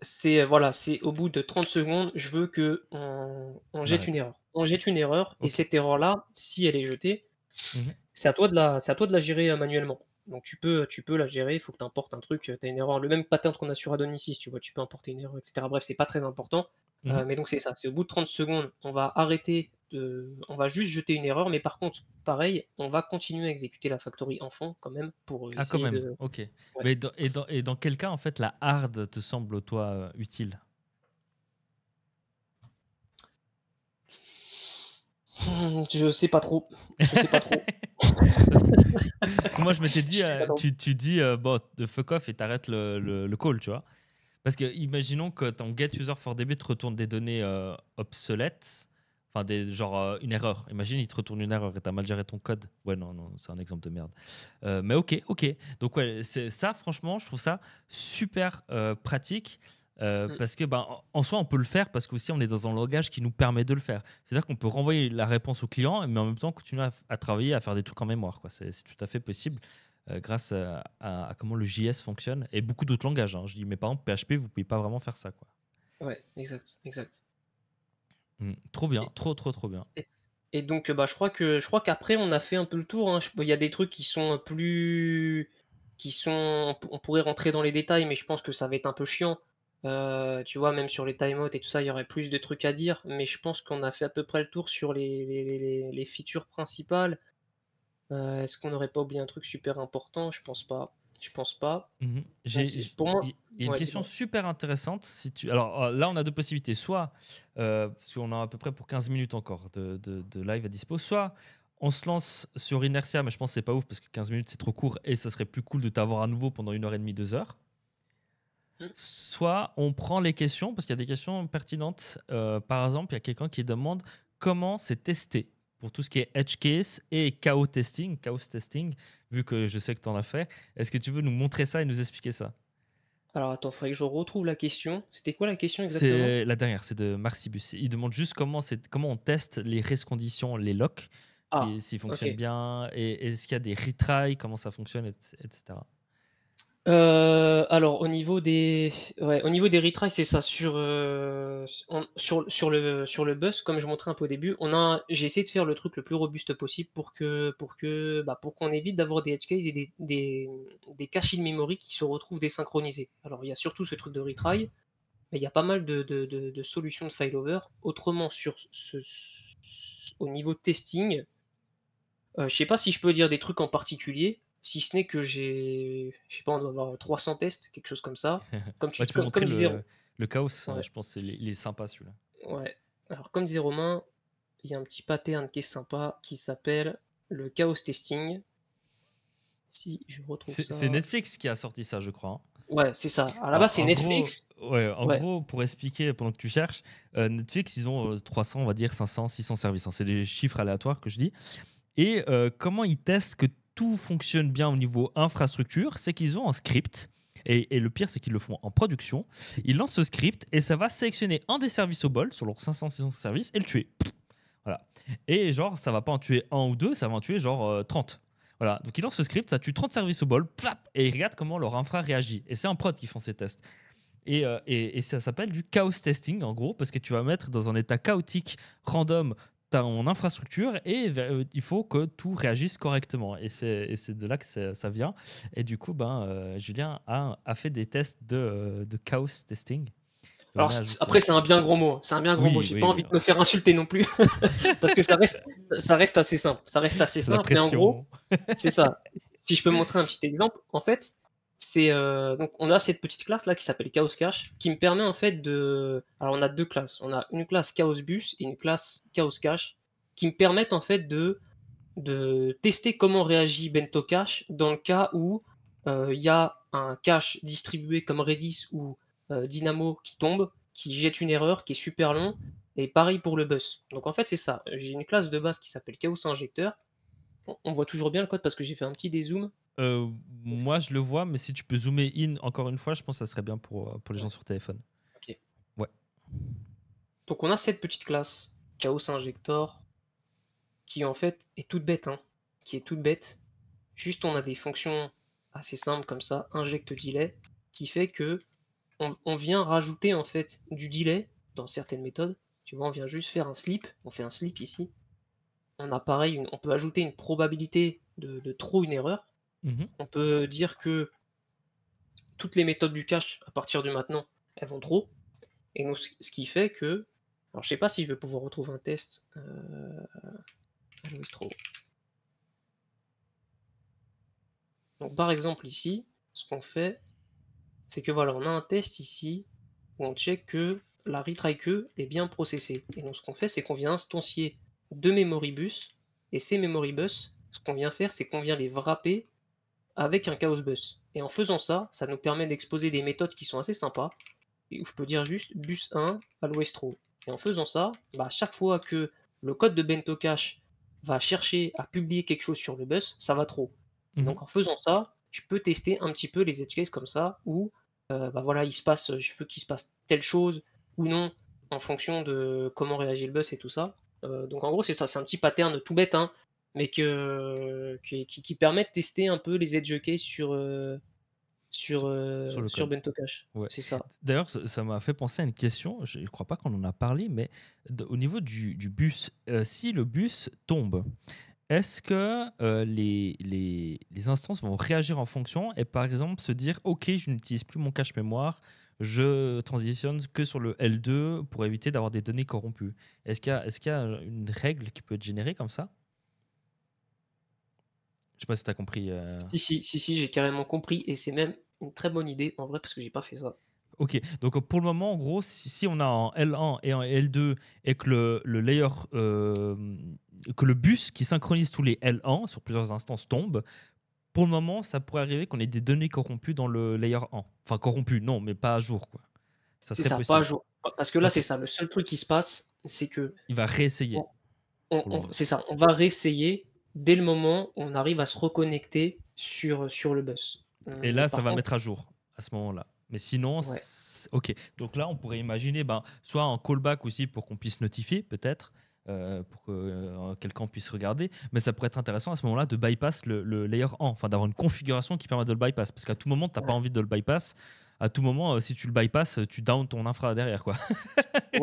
c'est euh, voilà, c'est au bout de 30 secondes, je veux que on, jette une erreur. On jette une erreur et cette erreur là, si elle est jetée, mhm. c'est à toi de la c'est à toi de la gérer euh, manuellement. Donc tu peux, tu peux la gérer, il faut que tu importes un truc, euh, tu as une erreur, le même pattern qu'on a sur Adonis tu vois, tu peux importer une erreur, etc. Bref, c'est pas très important. Mhm. Euh, mais donc c'est ça, c'est au bout de 30 secondes, on va arrêter de. On va juste jeter une erreur, mais par contre, pareil, on va continuer à exécuter la factory en fond quand même pour Ah quand même, ok. et, dans, et, dans, quel cas en fait la hard te semble toi euh, utile (laughs) Je sais pas trop. Je sais pas trop. (laughs) parce, que, moi, je m'étais dit, euh, tu, tu, dis, euh, bon, de fuck off et t'arrêtes le, le, call, tu vois. Parce que imaginons que ton get user for db te retourne des données euh, obsolètes, enfin, des, genre une erreur. Imagine, il te retourne une erreur et t'as mal géré ton code. Ouais, non, non, c'est un exemple de merde. mais ok, ok. Donc, ouais, ça, franchement, je trouve ça super pratique. Euh, mm. parce que ben, en soi, on peut le faire parce qu'on on est dans un langage qui nous permet de le faire. C'est-à-dire qu'on peut renvoyer la réponse au client, mais en même temps continuer à, travailler, à faire des trucs en mémoire. C'est tout à fait possible euh, grâce à, comment le JS fonctionne et beaucoup d'autres langages. Hein. Je dis, mais par exemple, PHP, vous pouvez pas vraiment faire ça. Quoi. Ouais, exact, exact. Mmh, trop bien, trop, trop, trop bien. Et, donc, bah, je crois que je crois qu'après, on a fait un peu le tour. Hein. Il y a des trucs qui sont plus qui sont, on pourrait rentrer dans les détails, mais je pense que ça va être un peu chiant. Euh, tu vois, même sur les timeouts et tout ça, il y aurait plus de trucs à dire, mais je pense qu'on a fait à peu près le tour sur les, les, features principales. Euh, est-ce qu'on n'aurait pas oublié un truc super important Je pense pas. Je pense pas. Mhm. il y a une question super intéressante. Si tu... Alors euh, là, on a deux possibilités. Soit, euh, parce qu'on a à peu près pour 15 minutes encore de, de live à dispo, soit on se lance sur Inertia, mais je pense que c'est pas ouf parce que 15 minutes c'est trop court et ça serait plus cool de t'avoir à nouveau pendant une heure et demie, deux heures. Hmm. soit on prend les questions, parce qu'il y a des questions pertinentes. Euh, par exemple, il y a quelqu'un qui demande comment c'est testé pour tout ce qui est edge case et chaos testing, chaos testing, vu que je sais que tu en as fait. Est-ce que tu veux nous montrer ça et nous expliquer ça alors attends, il faudrait que je retrouve la question. C'était quoi la question exactement C'est la dernière, c'est de Marcibus. Il demande juste comment, c'est, comment on teste les race les locks, ah, s'ils fonctionnent bien, et est-ce qu'il y a des retries, comment ça fonctionne, etc. Euh, alors au niveau des ouais, au niveau des retries c'est ça euh, sur, sur le sur le bus comme je montrais un peu au début on a j'ai essayé de faire le truc le plus robuste possible pour que pour que bah, pour qu'on évite d'avoir des edge et des des, des de memory qui se retrouvent désynchronisés alors il y a surtout ce truc de retry mais il y a pas mal de, de, de, de solutions failover autrement sur ce, au niveau de testing euh, je sais pas si je peux dire des trucs en particulier si ce n'est que j'ai, je sais pas, on doit avoir 300 tests, quelque chose comme ça. (laughs) Comme tu, comme, le, chaos, hein, je pense, il est, sympa celui-là. Ouais. Alors, comme disait Romain, il y a un petit pattern qui est sympa qui s'appelle le chaos testing. Si je retrouve C'est Netflix qui a sorti ça, je crois. Hein. Ouais, c'est ça. À la base, c'est Netflix. ouais, en gros, pour expliquer pendant que tu cherches, euh, Netflix, ils ont 300, euh, on va dire 500, 600 services. Hein. C'est des chiffres aléatoires que je dis. Et euh, comment ils testent que tout fonctionne bien au niveau infrastructure, c'est qu'ils ont un script. Et, le pire, c'est qu'ils le font en production. Ils lancent ce script et ça va sélectionner un des services au bol sur leurs 500-600 services et le tuer. Voilà. Et genre, ça va pas en tuer un ou deux, ça va en tuer genre 30. Euh, voilà. Donc ils lancent ce script, ça tue 30 services au bol, plap, et ils regardent comment leur infra réagit. Et c'est en prod qui font ces tests. Euh, et, ça s'appelle du chaos testing en gros parce que tu vas mettre dans un état chaotique random en infrastructure et euh, il faut que tout réagisse correctement. Et c'est de là que ça vient. Et du coup, ben, euh, Julien a, a, fait des tests de, euh, de chaos testing. Alors, après, c'est un bien gros mot. Hein. C'est un bien gros mot. J'ai pas envie de me faire insulter non plus. (laughs) parce que ça reste, ça reste assez simple. Ça reste assez simple. Mais en gros, c'est ça. Si je peux montrer un petit exemple, en fait, c'est euh, donc on a cette petite classe là qui s'appelle Chaos Cache qui me permet en fait de alors on a deux classes on a une classe Chaos Bus et une classe Chaos Cache qui me permettent en fait de de tester comment réagit Bento Cache dans le cas où euh, il y a un cache distribué comme Redis ou euh, Dynamo qui tombe qui jette une erreur qui est super long et pareil pour le bus donc en fait c'est ça j'ai une classe de base qui s'appelle Chaos Injecteur on, voit toujours bien le code parce que j'ai fait un petit dézoom. Euh, moi, je le vois, mais si tu peux zoomer in encore une fois, je pense que ça serait bien pour, euh, les gens sur téléphone. Ok. Ouais. Donc, on a cette petite classe, Chaos Injector, qui en fait est toute bête, hein. qui est toute bête. Juste, on a des fonctions assez simples comme ça, inject delay, qui fait que on, on vient rajouter en fait du delay dans certaines méthodes. Tu vois, on vient juste faire un slip, on fait un slip ici, on on peut ajouter une probabilité de, trop une erreur. Mhm. On peut dire que toutes les méthodes du cache à partir du maintenant, elles vont trop. Et donc, ce qui fait que, alors je sais pas si je vais pouvoir retrouver un test. Euh, donc par exemple ici, ce qu'on fait, c'est que voilà, on a un test ici où on check que la retry queue est bien processée. Et donc ce qu'on fait, c'est qu'on vient instancier memory bus et ces memory bus ce qu'on vient faire, c'est qu'on vient les wrapper avec un Chaos Bus. Et en faisant ça, ça nous permet d'exposer des méthodes qui sont assez sympas, et où je peux dire juste bus 1 à l'ouest Et en faisant ça, bah, chaque fois que le code de Bento Cache va chercher à publier quelque chose sur le bus, ça va trop. Mhm. Donc en faisant ça, je peux tester un petit peu les edge cases comme ça, où euh, bah voilà, il se passe, je veux qu'il se passe telle chose ou non, en fonction de comment réagit le bus et tout ça. Euh, donc en gros, c'est ça, c'est un petit pattern tout bête, hein, mais qui, permet de tester un peu les edge jockeys euh, sur sur, euh, sur, Bento Cache, C'est ça. D'ailleurs, ça m'a fait penser à une question, je ne crois pas qu'on en a parlé, mais au niveau du, bus, si le bus tombe, est-ce que les, instances vont réagir en fonction et par exemple se dire, OK, je n'utilise plus mon cache mémoire, je transitionne que sur le L2 pour éviter d'avoir des données corrompues. Est-ce qu'il y, a une règle qui peut être générée comme ça Je sais pas si tu as compris. Euh. Si, si, si, si j'ai carrément compris et c'est même une très bonne idée en vrai parce que j'ai pas fait ça. Ok, donc pour le moment, en gros, si, on a en L1 et en L2 et que le, layer, euh, que le bus qui synchronise tous les L1 sur plusieurs instances tombe, pour le moment, ça pourrait arriver qu'on ait des données corrompues dans le layer 1. Enfin, corrompues, non, mais pas à jour. Quoi. Ça serait Pas à jour. Parce que là, c'est ça. Le seul truc qui se passe, c'est que. Il va réessayer. C'est ça. On va réessayer dès le moment où on arrive à se reconnecter sur, sur le bus. Euh, et là, ça va mettre à jour à ce moment-là. Mais sinon, ok. Donc là, on pourrait imaginer ben, soit un callback aussi pour qu'on puisse notifier, peut-être. Euh, pour que euh, quelqu'un puisse regarder. Mais ça pourrait être intéressant à ce moment-là de bypass le, layer 1, enfin d'avoir une configuration qui permet de le bypass. Parce qu'à tout moment, tu n'as pas envie de le bypass. À tout moment, euh, si tu le bypass, tu down ton infra derrière. Quoi. mais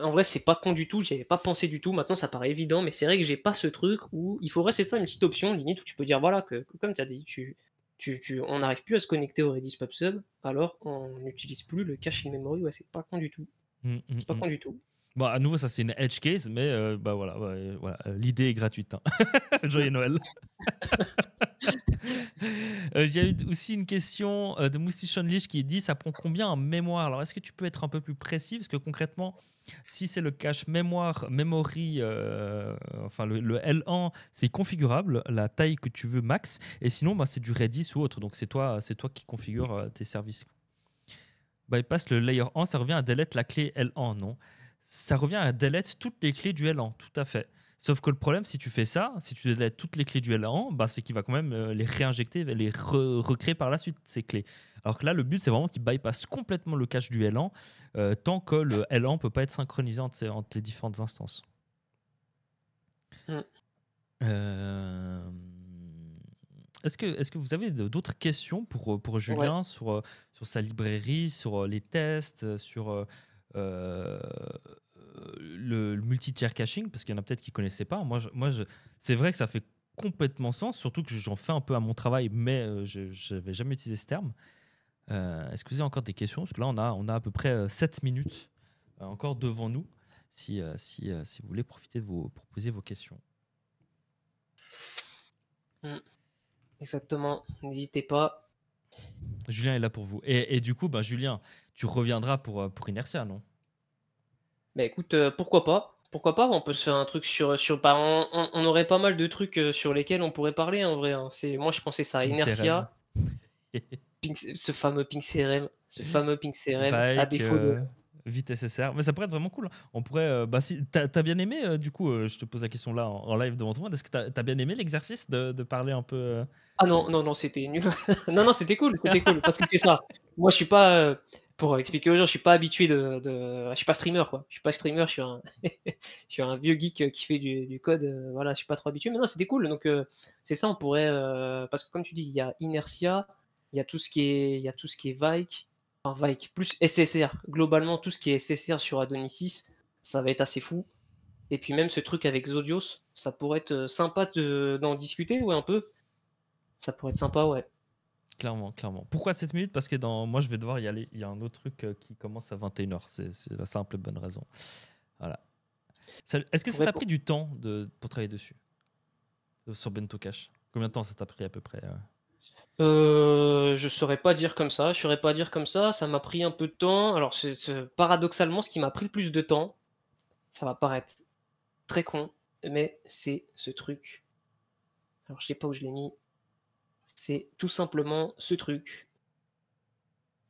en vrai, c'est pas con du tout. J'avais avais pas pensé du tout. Maintenant, ça paraît évident, mais c'est vrai que j'ai pas ce truc où il faudrait, c'est ça, une petite option limite où tu peux dire voilà, que, comme tu as dit, tu, tu, on n'arrive plus à se connecter au Redis PubSub, alors on n'utilise plus le cache memory. Ouais, c'est pas con du tout. Mm, mm, c'est pas mm. con du tout. Bon, bah, à nouveau, ça c'est une edge case, mais euh, bah voilà, euh, l'idée est gratuite. Hein. (laughs) Joyeux Noël. Il y a eu aussi une question euh, de Moustichon Lich qui dit ça prend combien en mémoire Alors, est-ce que tu peux être un peu plus précis Parce que concrètement, si c'est le cache mémoire, memory, enfin le, L1, c'est configurable, la taille que tu veux max. Et sinon, bah, c'est du Redis ou autre. Donc, c'est toi, c'est toi qui configure tes services. Bypass le layer 1, ça revient à delete la clé L1, non ça revient à delete toutes les clés du L1, tout à fait. Sauf que le problème, si tu fais ça, si tu délètes toutes les clés du LAN, bah, c'est qu'il va quand même euh, les réinjecter, les recréer par la suite, ces clés. Alors que là, le but, c'est vraiment qu'il bypasse complètement le cache du LAN 1 euh, tant que le LAN ne peut pas être synchronisé entre, entre les différentes instances. Euh, est-ce que, est que vous avez d'autres questions pour, pour Julien sur, sur sa librairie, sur les tests, sur euh, le, multi-tier caching, parce qu'il y en a peut-être qui ne connaissaient pas. Moi, moi je, c'est vrai que ça fait complètement sens, surtout que j'en fais un peu à mon travail, mais euh, je n'avais jamais utilisé ce terme. Euh, Est-ce que vous avez encore des questions Parce que là, on a, on a à peu près 7 euh, minutes encore devant nous, si, si, si vous voulez profiter de vos, pour poser vos questions. Exactement, n'hésitez pas. Julien est là pour vous. Et, du coup, ben, Julien, tu reviendras pour, euh, pour Inertia, non Bah écoute, euh, pourquoi pas Pourquoi pas On peut se faire un truc sur. sur bah, on, aurait pas mal de trucs euh, sur lesquels on pourrait parler en vrai. Hein. C'est, moi, je pensais ça. Inertia. ce fameux Pink CRM. Ce fameux à défaut Vite SSR. Mais ça pourrait être vraiment cool. Hein. On pourrait. Euh, bah, si, t'as as bien aimé, euh, du coup, euh, je te pose la question là en, live devant toi. Est-ce que t'as as bien aimé l'exercice de, parler un peu Ah non, non, non, c'était nul. (laughs) non, non, c'était cool, c'était cool. Parce que c'est ça. Moi, je suis pas. pour expliquer aux gens, je suis pas habitué de, Je suis pas streamer, quoi. Je suis pas streamer, je suis un, (laughs) je suis un vieux geek qui fait du, code. voilà, je suis pas trop habitué. Mais non, c'était cool. Donc, c'est ça, on pourrait. parce que, comme tu dis, il y a Inertia, il y a tout ce qui est, il y a tout ce qui est Vike. Vike plus SSR. Globalement, tout ce qui est SSR sur Adonis 6, ça va être assez fou. Et puis même ce truc avec Zodios, ça pourrait être euh, sympa d'en discuter, ouais, un peu. Ça pourrait être sympa, ouais. Clairement, clairement. Pourquoi 7 minutes Parce que dans moi, je vais devoir y aller. Il y a un autre truc euh, qui commence à 21h. C'est la simple bonne raison. Voilà. Est-ce que ça t'a pris du temps de, pour travailler dessus Sur Bento Cash Combien de temps ça t'a pris à peu près euh euh, je saurais pas dire comme ça, je saurais pas dire comme ça, ça m'a pris un peu de temps. Alors c'est paradoxalement ce qui m'a pris le plus de temps, ça va paraître très con, mais c'est ce truc. Alors je sais pas où je l'ai mis. C'est tout simplement ce truc.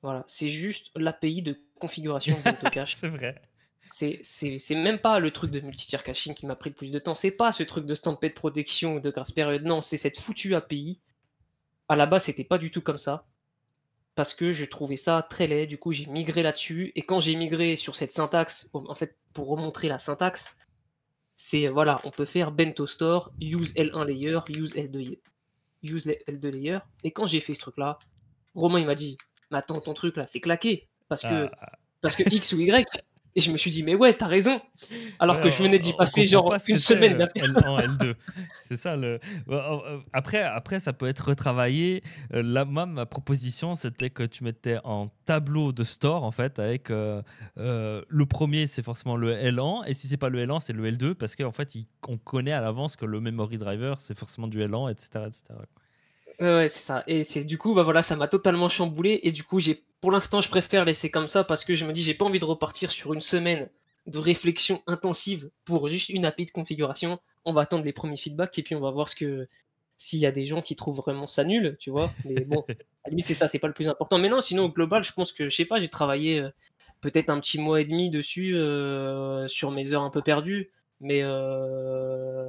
Voilà, c'est juste l'API de configuration de (laughs) cache. C'est vrai. C'est même pas le truc de multi-tier caching qui m'a pris le plus de temps. C'est pas ce truc de Stampede Protection ou de grâce période. Non, c'est cette foutue API à la base, c'était pas du tout comme ça. Parce que je trouvais ça très laid. Du coup, j'ai migré là-dessus. Et quand j'ai migré sur cette syntaxe, en fait, pour remontrer la syntaxe, c'est voilà, on peut faire bento store, use L1 layer, use L2, use L2 layer. Et quand j'ai fait ce truc-là, Romain, il m'a dit, mais attends, ton truc là, c'est claqué. Parce que, ah. parce que X ou Y, et je me suis dit, mais ouais, t'as raison. Alors que je venais d'y passer genre une semaine euh, L2. (laughs) c'est ça. Le... Euh, euh, après, après, ça peut être retravaillé. la moi, ma proposition, c'était que tu mettais en tableau de store, en fait, avec le premier, c'est forcément le L1. Et si c'est pas le L1, c'est le L2, parce qu'en fait, on connaît à l'avance que le memory driver, c'est forcément du L1, etc. ouais c'est ça. Et c'est du coup, bah voilà, ça m'a totalement chamboulé. Et du coup, j'ai pour l'instant, je préfère laisser comme ça parce que je me dis, j'ai pas envie de repartir sur une semaine de réflexion intensive pour juste une API de configuration. On va attendre les premiers feedbacks et puis on va voir ce que s'il y a des gens qui trouvent vraiment ça nul, tu vois. Mais bon, (laughs) à la c'est ça, c'est pas le plus important. Mais non, sinon, au global, je pense que, je sais pas, j'ai travaillé euh, peut-être un petit mois et demi dessus, euh, sur mes heures un peu perdues. Mais euh,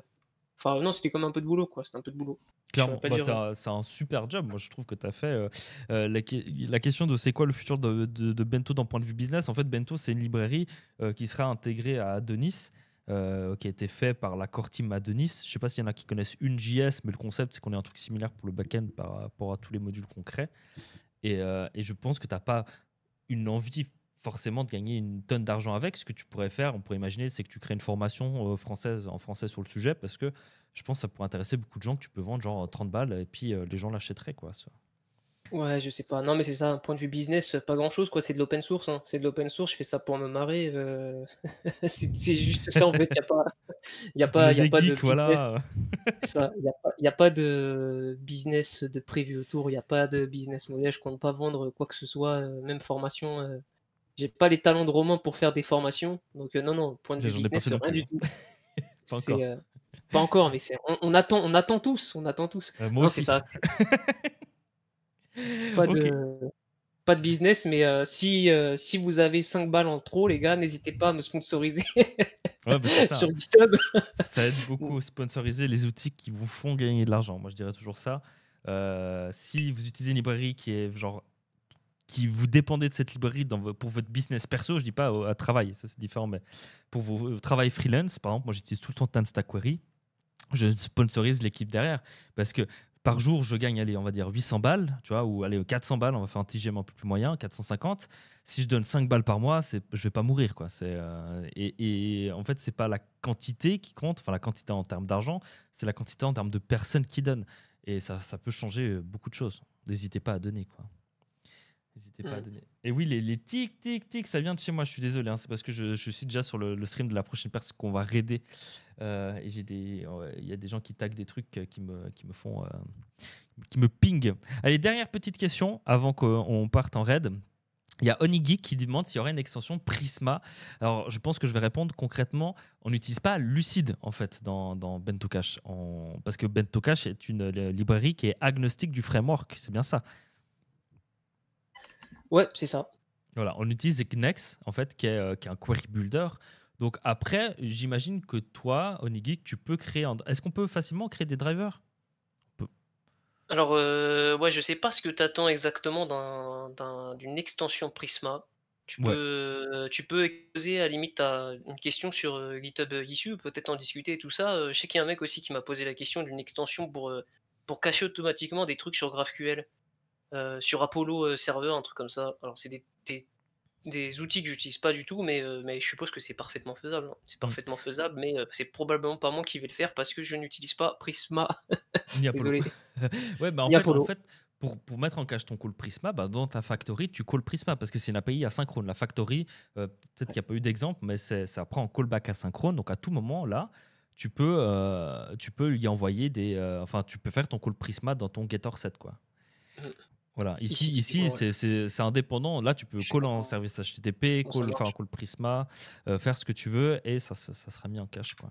non, c'était comme un peu de boulot, quoi. C'était un peu de boulot. Clairement, bah, hein. c'est un, super job. Moi, je trouve que tu as fait. Euh, euh, la, question de c'est quoi le futur de, Bento d'un point de vue business, en fait, Bento, c'est une librairie euh, qui sera intégrée à Denis. qui a été fait par la core team à Denis. Je sais pas s'il y en a qui connaissent une JS, mais le concept, c'est qu'on est un truc similaire pour le back-end par rapport à tous les modules concrets. Et, et je pense que tu n'as pas une envie forcément de gagner une tonne d'argent avec. Ce que tu pourrais faire, on pourrait imaginer, c'est que tu crées une formation euh, française en français sur le sujet parce que je pense que ça pourrait intéresser beaucoup de gens que tu peux vendre genre 30 euh, balles et puis euh, les gens l'achèteraient quoi. Ouais, je sais pas. Non, mais c'est ça, point de vue business, pas grand chose quoi. C'est de l'open source. Hein. C'est de l'open source, je fais ça pour me marrer. (laughs) c'est juste ça en fait. Il n'y a pas, y a pas, y a pas de. Il n'y a, pas de business de prévu autour. Il n'y a pas de business moyen Je compte pas vendre quoi que ce soit, même formation. J'ai pas les talents de roman pour faire des formations. Donc, euh, non, non, point de vue business, rien du tout. (laughs) pas, encore. Euh, pas encore, mais on, on, attend, on attend tous. On attend tous. Euh, moi c'est ça. (laughs) pas, de, pas de business, mais si, si vous avez 5 balles en trop, les gars, n'hésitez pas à me sponsoriser. Bah, (laughs) ça. sur GitHub. ça aide beaucoup à sponsoriser les outils qui vous font gagner de l'argent. Moi, je dirais toujours ça. si vous utilisez une librairie qui est genre qui vous dépendez de cette librairie dans, pour votre business perso, je dis pas euh, à, travail, ça c'est différent, mais pour vos euh, travail freelance, par exemple, moi j'utilise tout le temps Tanstack je sponsorise l'équipe derrière parce que par jour, je gagne, allez, on va dire 800 balles, tu vois, ou allez, 400 balles, on va faire un TGM un peu plus moyen, 450. Si je donne 5 balles par mois, c'est, je vais pas mourir, quoi. Euh, et, en fait, c'est pas la quantité qui compte, enfin, la quantité en termes d'argent, c'est la quantité en termes de personnes qui donnent. Et ça, ça peut changer beaucoup de choses. N'hésitez pas à donner, quoi. N'hésitez pas à mm. donner. Et oui, les, les tic, tic, tic, ça vient de chez moi. Je suis désolé. Hein, c'est parce que je, suis déjà sur le, stream de la prochaine personne qu'on va raider. Euh, et j'ai des, il y a des gens qui taguent des trucs euh, qui me, qui me font, euh, qui me ping. Allez, dernière petite question avant qu'on parte en raid. Il y a Onigi qui demande s'il y aurait une extension Prisma. Alors, je pense que je vais répondre concrètement. On n'utilise pas Lucide, en fait, dans, dans Parce que BentoCache est une librairie qui est agnostique du framework. C'est bien ça. Ouais, c'est ça. Voilà, on utilise Gnex, en fait, qui est, euh, qui un query builder. Donc après, j'imagine que toi, Onigeek, tu peux créer. Un... Est-ce qu'on peut facilement créer des drivers on peut. Alors, euh, ouais, je sais pas ce que tu attends exactement d'une extension Prisma. Tu peux, euh, tu peux poser à limite une question sur GitHub Issue, peut-être en discuter et tout ça. je sais qu'il y a un mec aussi qui m'a posé la question d'une extension pour, pour cacher automatiquement des trucs sur GraphQL. Euh, sur Apollo euh, serveur, un truc comme ça. Alors c'est des, des, outils que j'utilise pas du tout, mais, euh, mais je suppose que c'est parfaitement faisable. Hein. C'est mm. parfaitement faisable, mais c'est probablement pas moi qui vais le faire parce que je n'utilise pas Prisma. (laughs) Désolé. (laughs) ouais, bah en, fait, pour, pour, mettre en cache ton call Prisma, bah dans ta factory, tu calls Prisma parce que c'est une API asynchrone. La factory, peut-être qu'il n'y a pas eu d'exemple, mais ça prend en callback asynchrone. Donc à tout moment, là, tu peux, tu peux lui envoyer des. enfin, tu peux faire ton call Prisma dans ton getter set. Quoi. Mm. Voilà, ici, ici, bah, c'est indépendant. Là, tu peux coller en service HTTP, call, faire Prisma, euh, faire ce que tu veux et ça, ça, sera mis en cache. Quoi.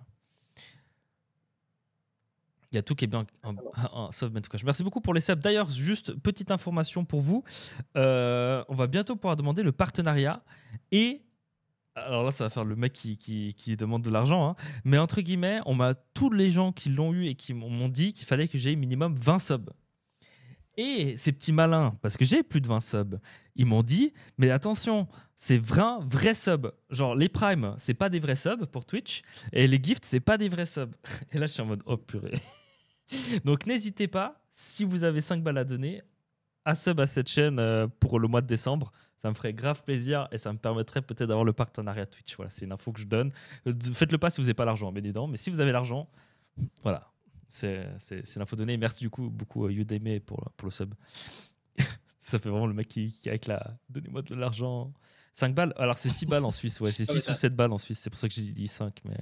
Il y a tout qui est bien en, (laughs) en, en, Merci beaucoup pour les subs. D'ailleurs, juste petite information pour vous. Euh, on va bientôt pouvoir demander le partenariat et alors là, ça va faire le mec qui, qui, qui demande de l'argent. Hein. Mais entre guillemets, on m'a tous les gens qui l'ont eu et qui m'ont dit qu'il fallait que j'aie minimum 20 subs. Et ces petits malins, parce que j'ai plus de 20 subs, ils m'ont dit Mais attention, c'est vrai, vrai sub. Genre, les primes, c'est pas des vrais subs pour Twitch, et les gifts, c'est pas des vrais subs. (laughs) Et là, je suis en mode Oh purée. (laughs) Donc, n'hésitez pas, si vous avez 5 balles à donner, à sub à cette chaîne euh, pour le mois de décembre. Ça me ferait grave plaisir et ça me permettrait peut-être d'avoir le partenariat Twitch. Voilà, c'est une info que je donne. Faites-le pas si vous n'avez pas l'argent, bien évidemment, mais si vous avez l'argent, voilà, c'est l'info donnée. Merci du coup beaucoup à euh, Udemy pour, pour le sub. (laughs) ça fait vraiment le mec qui, qui avec la donnez-moi de l'argent. 5 balles Alors c'est 6 balles en Suisse, ouais, c'est 6 ah, ou 7 balles en Suisse, c'est pour ça que j'ai dit 5. Mais...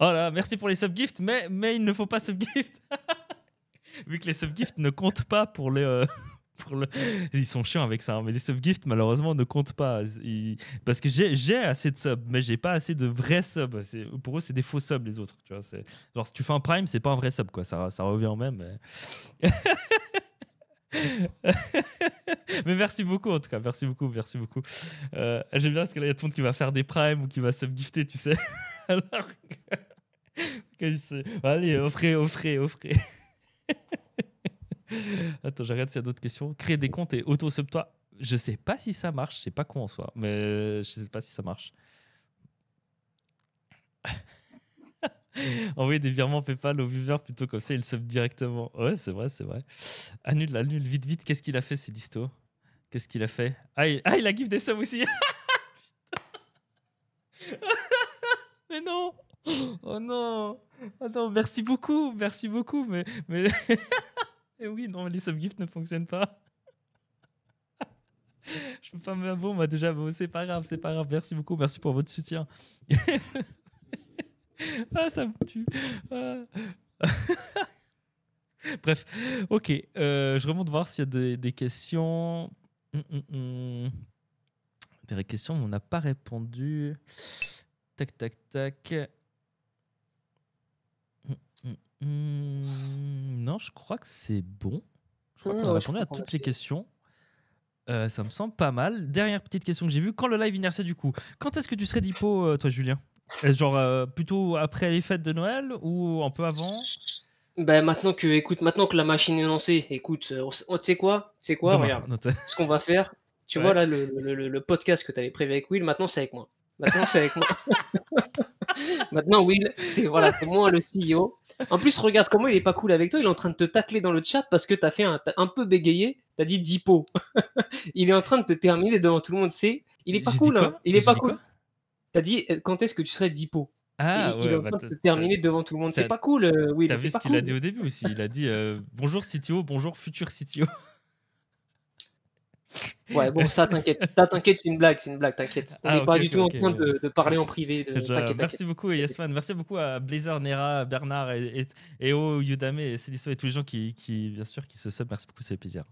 Oh là, merci pour les subgifts, mais, mais il ne faut pas subgift (laughs) Vu que les subgifts ne comptent pas pour les. Euh, ils sont chiants avec ça, hein. mais les subgifts malheureusement ne comptent pas. Parce que j'ai assez de subs, mais j'ai pas assez de vrais subs. Pour eux, c'est des faux subs les autres. Tu vois, Genre, si tu fais un prime, c'est pas un vrai sub, quoi. Ça, ça revient en même. (laughs) Mais... merci beaucoup en tout cas, merci beaucoup, merci beaucoup. Euh, j'aime bien parce qu'il y a tout le monde qui va faire des primes ou qui va subgifter, tu sais. (laughs) Allez, offrez, offrez, offrez. (laughs) (laughs) Attends, j'arrête s'il y a d'autres questions. Créer des comptes et auto-sub-toi. Je sais pas si ça marche, c'est pas con en soi, mais je sais pas si ça marche. (laughs) Envoyer des virements PayPal aux viewers plutôt comme ça, ils sub directement. Ouais, c'est vrai, c'est vrai. Annule, annule, vite, vite. Qu'est-ce qu'il a fait, ces distos Qu'est-ce qu'il a fait ah, ah il... a gift des subs aussi (laughs) Mais non Oh non Oh merci beaucoup, merci beaucoup, mais... mais... Et eh oui, non, les subgifts ne fonctionnent pas. (laughs) Je peux pas me bon, moi déjà, c'est pas grave, c'est pas grave. Merci beaucoup, merci pour votre soutien. (laughs) ah, ça me tue. Ah. (laughs) Bref, ok. Euh, je remonte voir s'il y a des, questions. Hum, hum, hum. Des questions, on n'a pas répondu. Tac, tac, tac. Mmh, non, je crois que c'est bon. Je crois mmh, qu'on a répondu à toutes les questions. Euh, ça me semble pas mal. Dernière petite question que j'ai vue. Quand le live inertia, du coup, quand est-ce que tu serais d'hypo, euh, toi, Julien euh, Genre plutôt après les fêtes de Noël ou un peu avant ben maintenant que, écoute, maintenant que la machine est lancée, écoute, on, tu sais quoi, C'est quoi, regarde, ce qu'on va faire, tu vois là le, le podcast que tu avais prévu avec Will, maintenant c'est avec moi. Maintenant c'est avec moi. (laughs) Maintenant, Will, c'est voilà, c'est moi le CEO. En plus, regarde comment il est pas cool avec toi. Il est en train de te tacler dans le chat parce que t'as fait un, peu bégayé. T'as dit Dipo. (laughs) il est en train de te terminer devant tout le monde. C'est, il est pas cool. Hein. Il est pas cool. T'as dit euh, quand est-ce que tu serais Dipo ah, il, est en train bah, de te terminer devant tout le monde. C'est pas cool, euh, Will. T'as vu ce qu'il a dit au début aussi. Il a dit euh, bonjour CTO, bonjour futur CTO. Ouais, bon, ça t'inquiète. Ça t'inquiète, c'est une blague, c'est une blague, t'inquiète. On ah, n'est pas du tout en train de, parler en privé. De... T'inquiète, merci beaucoup, Yasman. Merci beaucoup à Blazer, Nera, Bernard, et, Yudame, et et tous les gens qui, qui, bien sûr, qui se sub. Merci beaucoup, c'est plaisir.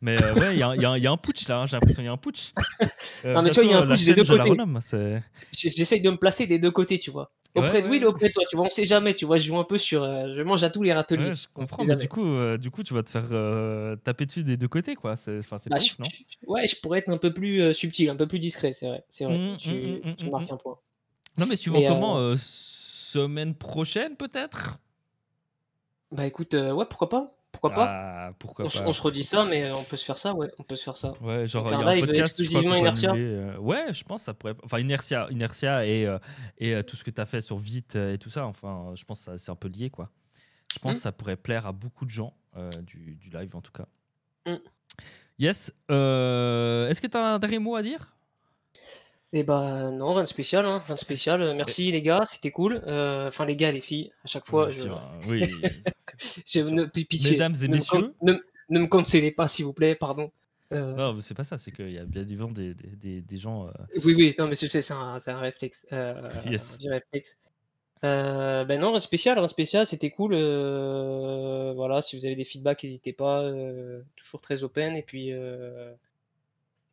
Mais euh, ouais, il y, a un putsch là, hein, j'ai l'impression il y a un putsch. Euh, non, mais tu vois, il y a un putsch euh, des deux côtés. J'essaye de me placer des deux côtés, tu vois. Auprès de Will, auprès de toi, tu vois, on sait jamais, tu vois, je joue un peu sur, euh, je mange à tous les râteliers. je comprends, mais du coup, euh, du coup, tu vas te faire euh, taper dessus des deux côtés, quoi. C'est, bah, non Ouais, je pourrais être un peu plus subtil, un peu plus discret, c'est vrai, c'est vrai. Mmh, tu, mmh, mmh, mmh, un point. Non, mais suivant comment, semaine prochaine peut-être. Bah écoute, ouais, pourquoi pas. Pourquoi pas, bah, pourquoi on, se redit ça, mais on peut se faire ça, ouais, on peut se faire ça. Ouais, genre il y a un podcast, exclusivement Inertia. Euh, ouais, je pense que ça pourrait. Enfin, Inertia, Inertia et, euh, et euh, tout ce que tu as fait sur Vite et tout ça, enfin, je pense que c'est un peu lié, quoi. Je pense mm. que ça pourrait plaire à beaucoup de gens, du, du, live en tout cas. Mm. Yes. Est-ce que tu as un dernier mot à dire et eh bah ben, non, rien de spécial, hein, rien spécial. Euh, merci les gars, c'était cool. Euh, enfin les gars, les filles, à chaque fois. Bien sûr, hein, oui. (laughs) je- Mesdames et messieurs. ne, me cancellez pas s'il vous plaît, pardon. Euh, non, mais c'est pas ça, c'est qu'il y a bien du vent des, des, des gens. oui, oui, non mais c'est un, c'est un réflexe, euh, (laughs) un Yes. réflexe. Euh, ben non, rien spécial, rien spécial, c'était cool. voilà, si vous avez des feedbacks, n'hésitez pas. toujours très open et puis. euh,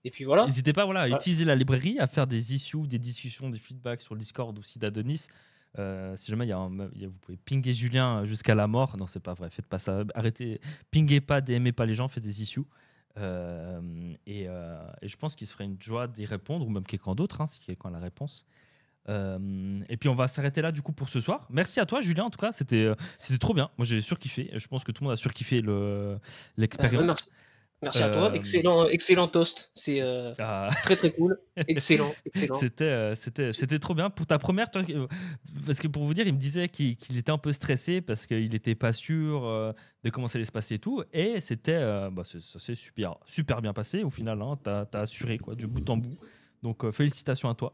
et puis voilà. N'hésitez pas voilà, à utiliser la librairie, à faire des issues, des discussions, des feedbacks sur le Discord aussi d'Adonis. Euh, si jamais il y, a vous pouvez pinguer Julien jusqu'à la mort, non c'est pas vrai, faites pas ça, arrêtez, pinguez pas, DMez pas les gens, faites des issues. Euh, euh, et, je pense qu'il se ferait une joie d'y répondre, ou même quelqu'un d'autre, hein, si quelqu'un a la réponse. Euh, et puis on va s'arrêter là du coup pour ce soir. Merci à toi Julien en tout cas, c'était c'était trop bien. Moi j'ai surkiffé, je pense que tout le monde a surkiffé l'expérience. Le, Merci à toi. Euh, excellent, excellent toast. C'est euh, (laughs) ah. très très cool. Excellent, (laughs) euh, c'était, trop bien. Pour ta première, parce que pour vous dire, il me disait qu'il, était un peu stressé parce qu'il n'était pas sûr de comment ça allait se passer et tout. Et c'était, bah, ça s'est super, super bien passé au final. Hein. T'as, as assuré quoi, du bout en bout. Donc félicitations à toi.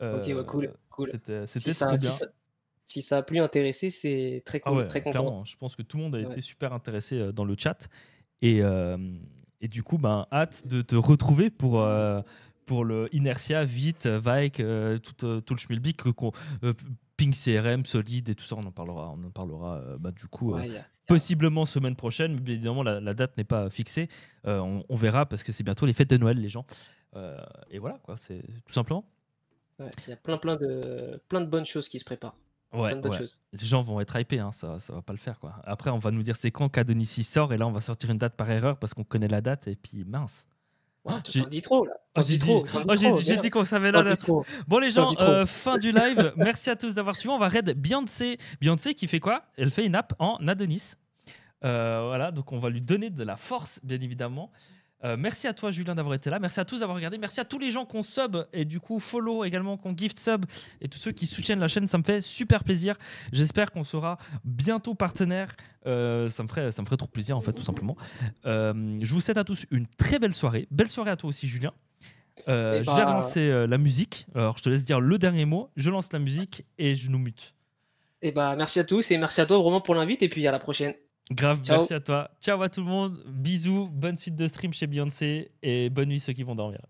ok, cool, C'était, si bien. Si ça a plus intéressé c'est très ah très content. je pense que tout le monde a été super intéressé dans le chat. Euh, et, du coup, ben, hâte de te retrouver pour euh, pour le Inertia, Vite, Vike, euh, tout, le schmilbic Pink Ping CRM, Solide et tout ça, on en parlera, on en parlera bah, du coup. Possiblement semaine prochaine, mais évidemment la, date n'est pas fixée. On, verra parce que c'est bientôt les fêtes de Noël, les gens. et voilà, quoi, c'est tout simplement. Il y a plein, plein, de, plein de bonnes choses qui se préparent. Ouais, Les gens vont être hypés, hein, ça, ça va pas le faire. Quoi. Après, on va nous dire c'est quand qu'Adonis sort, et là, on va sortir une date par erreur parce qu'on connaît la date, et puis mince. j'ai dit trop oh, là. j'ai dit, oh, dit qu'on savait la date. Bon les gens, euh, fin du live. (laughs) Merci à tous d'avoir suivi. On va raid Beyoncé. Beyoncé qui fait quoi Elle fait une app en Adonis. Euh, voilà, donc on va lui donner de la force, bien évidemment. Euh, merci à toi, Julien, d'avoir été là. Merci à tous d'avoir regardé. Merci à tous les gens qu'on sub et du coup follow également, qu'on gift sub et tous ceux qui soutiennent la chaîne. Ça me fait super plaisir. J'espère qu'on sera bientôt partenaire. Euh, ça, me ferait, ça me ferait trop plaisir, en fait, tout simplement. Euh, je vous souhaite à tous une très belle soirée. Belle soirée à toi aussi, Julien. Eh je ben, la musique. Alors, je te laisse dire le dernier mot. Je lance la musique et je nous mute. Et eh bah, ben, merci à tous et merci à toi vraiment pour l'invite. Et puis à la prochaine. Grave, merci à toi. Ciao à tout le monde. Bisous, bonne suite de stream chez Beyoncé et bonne nuit ceux qui vont dormir.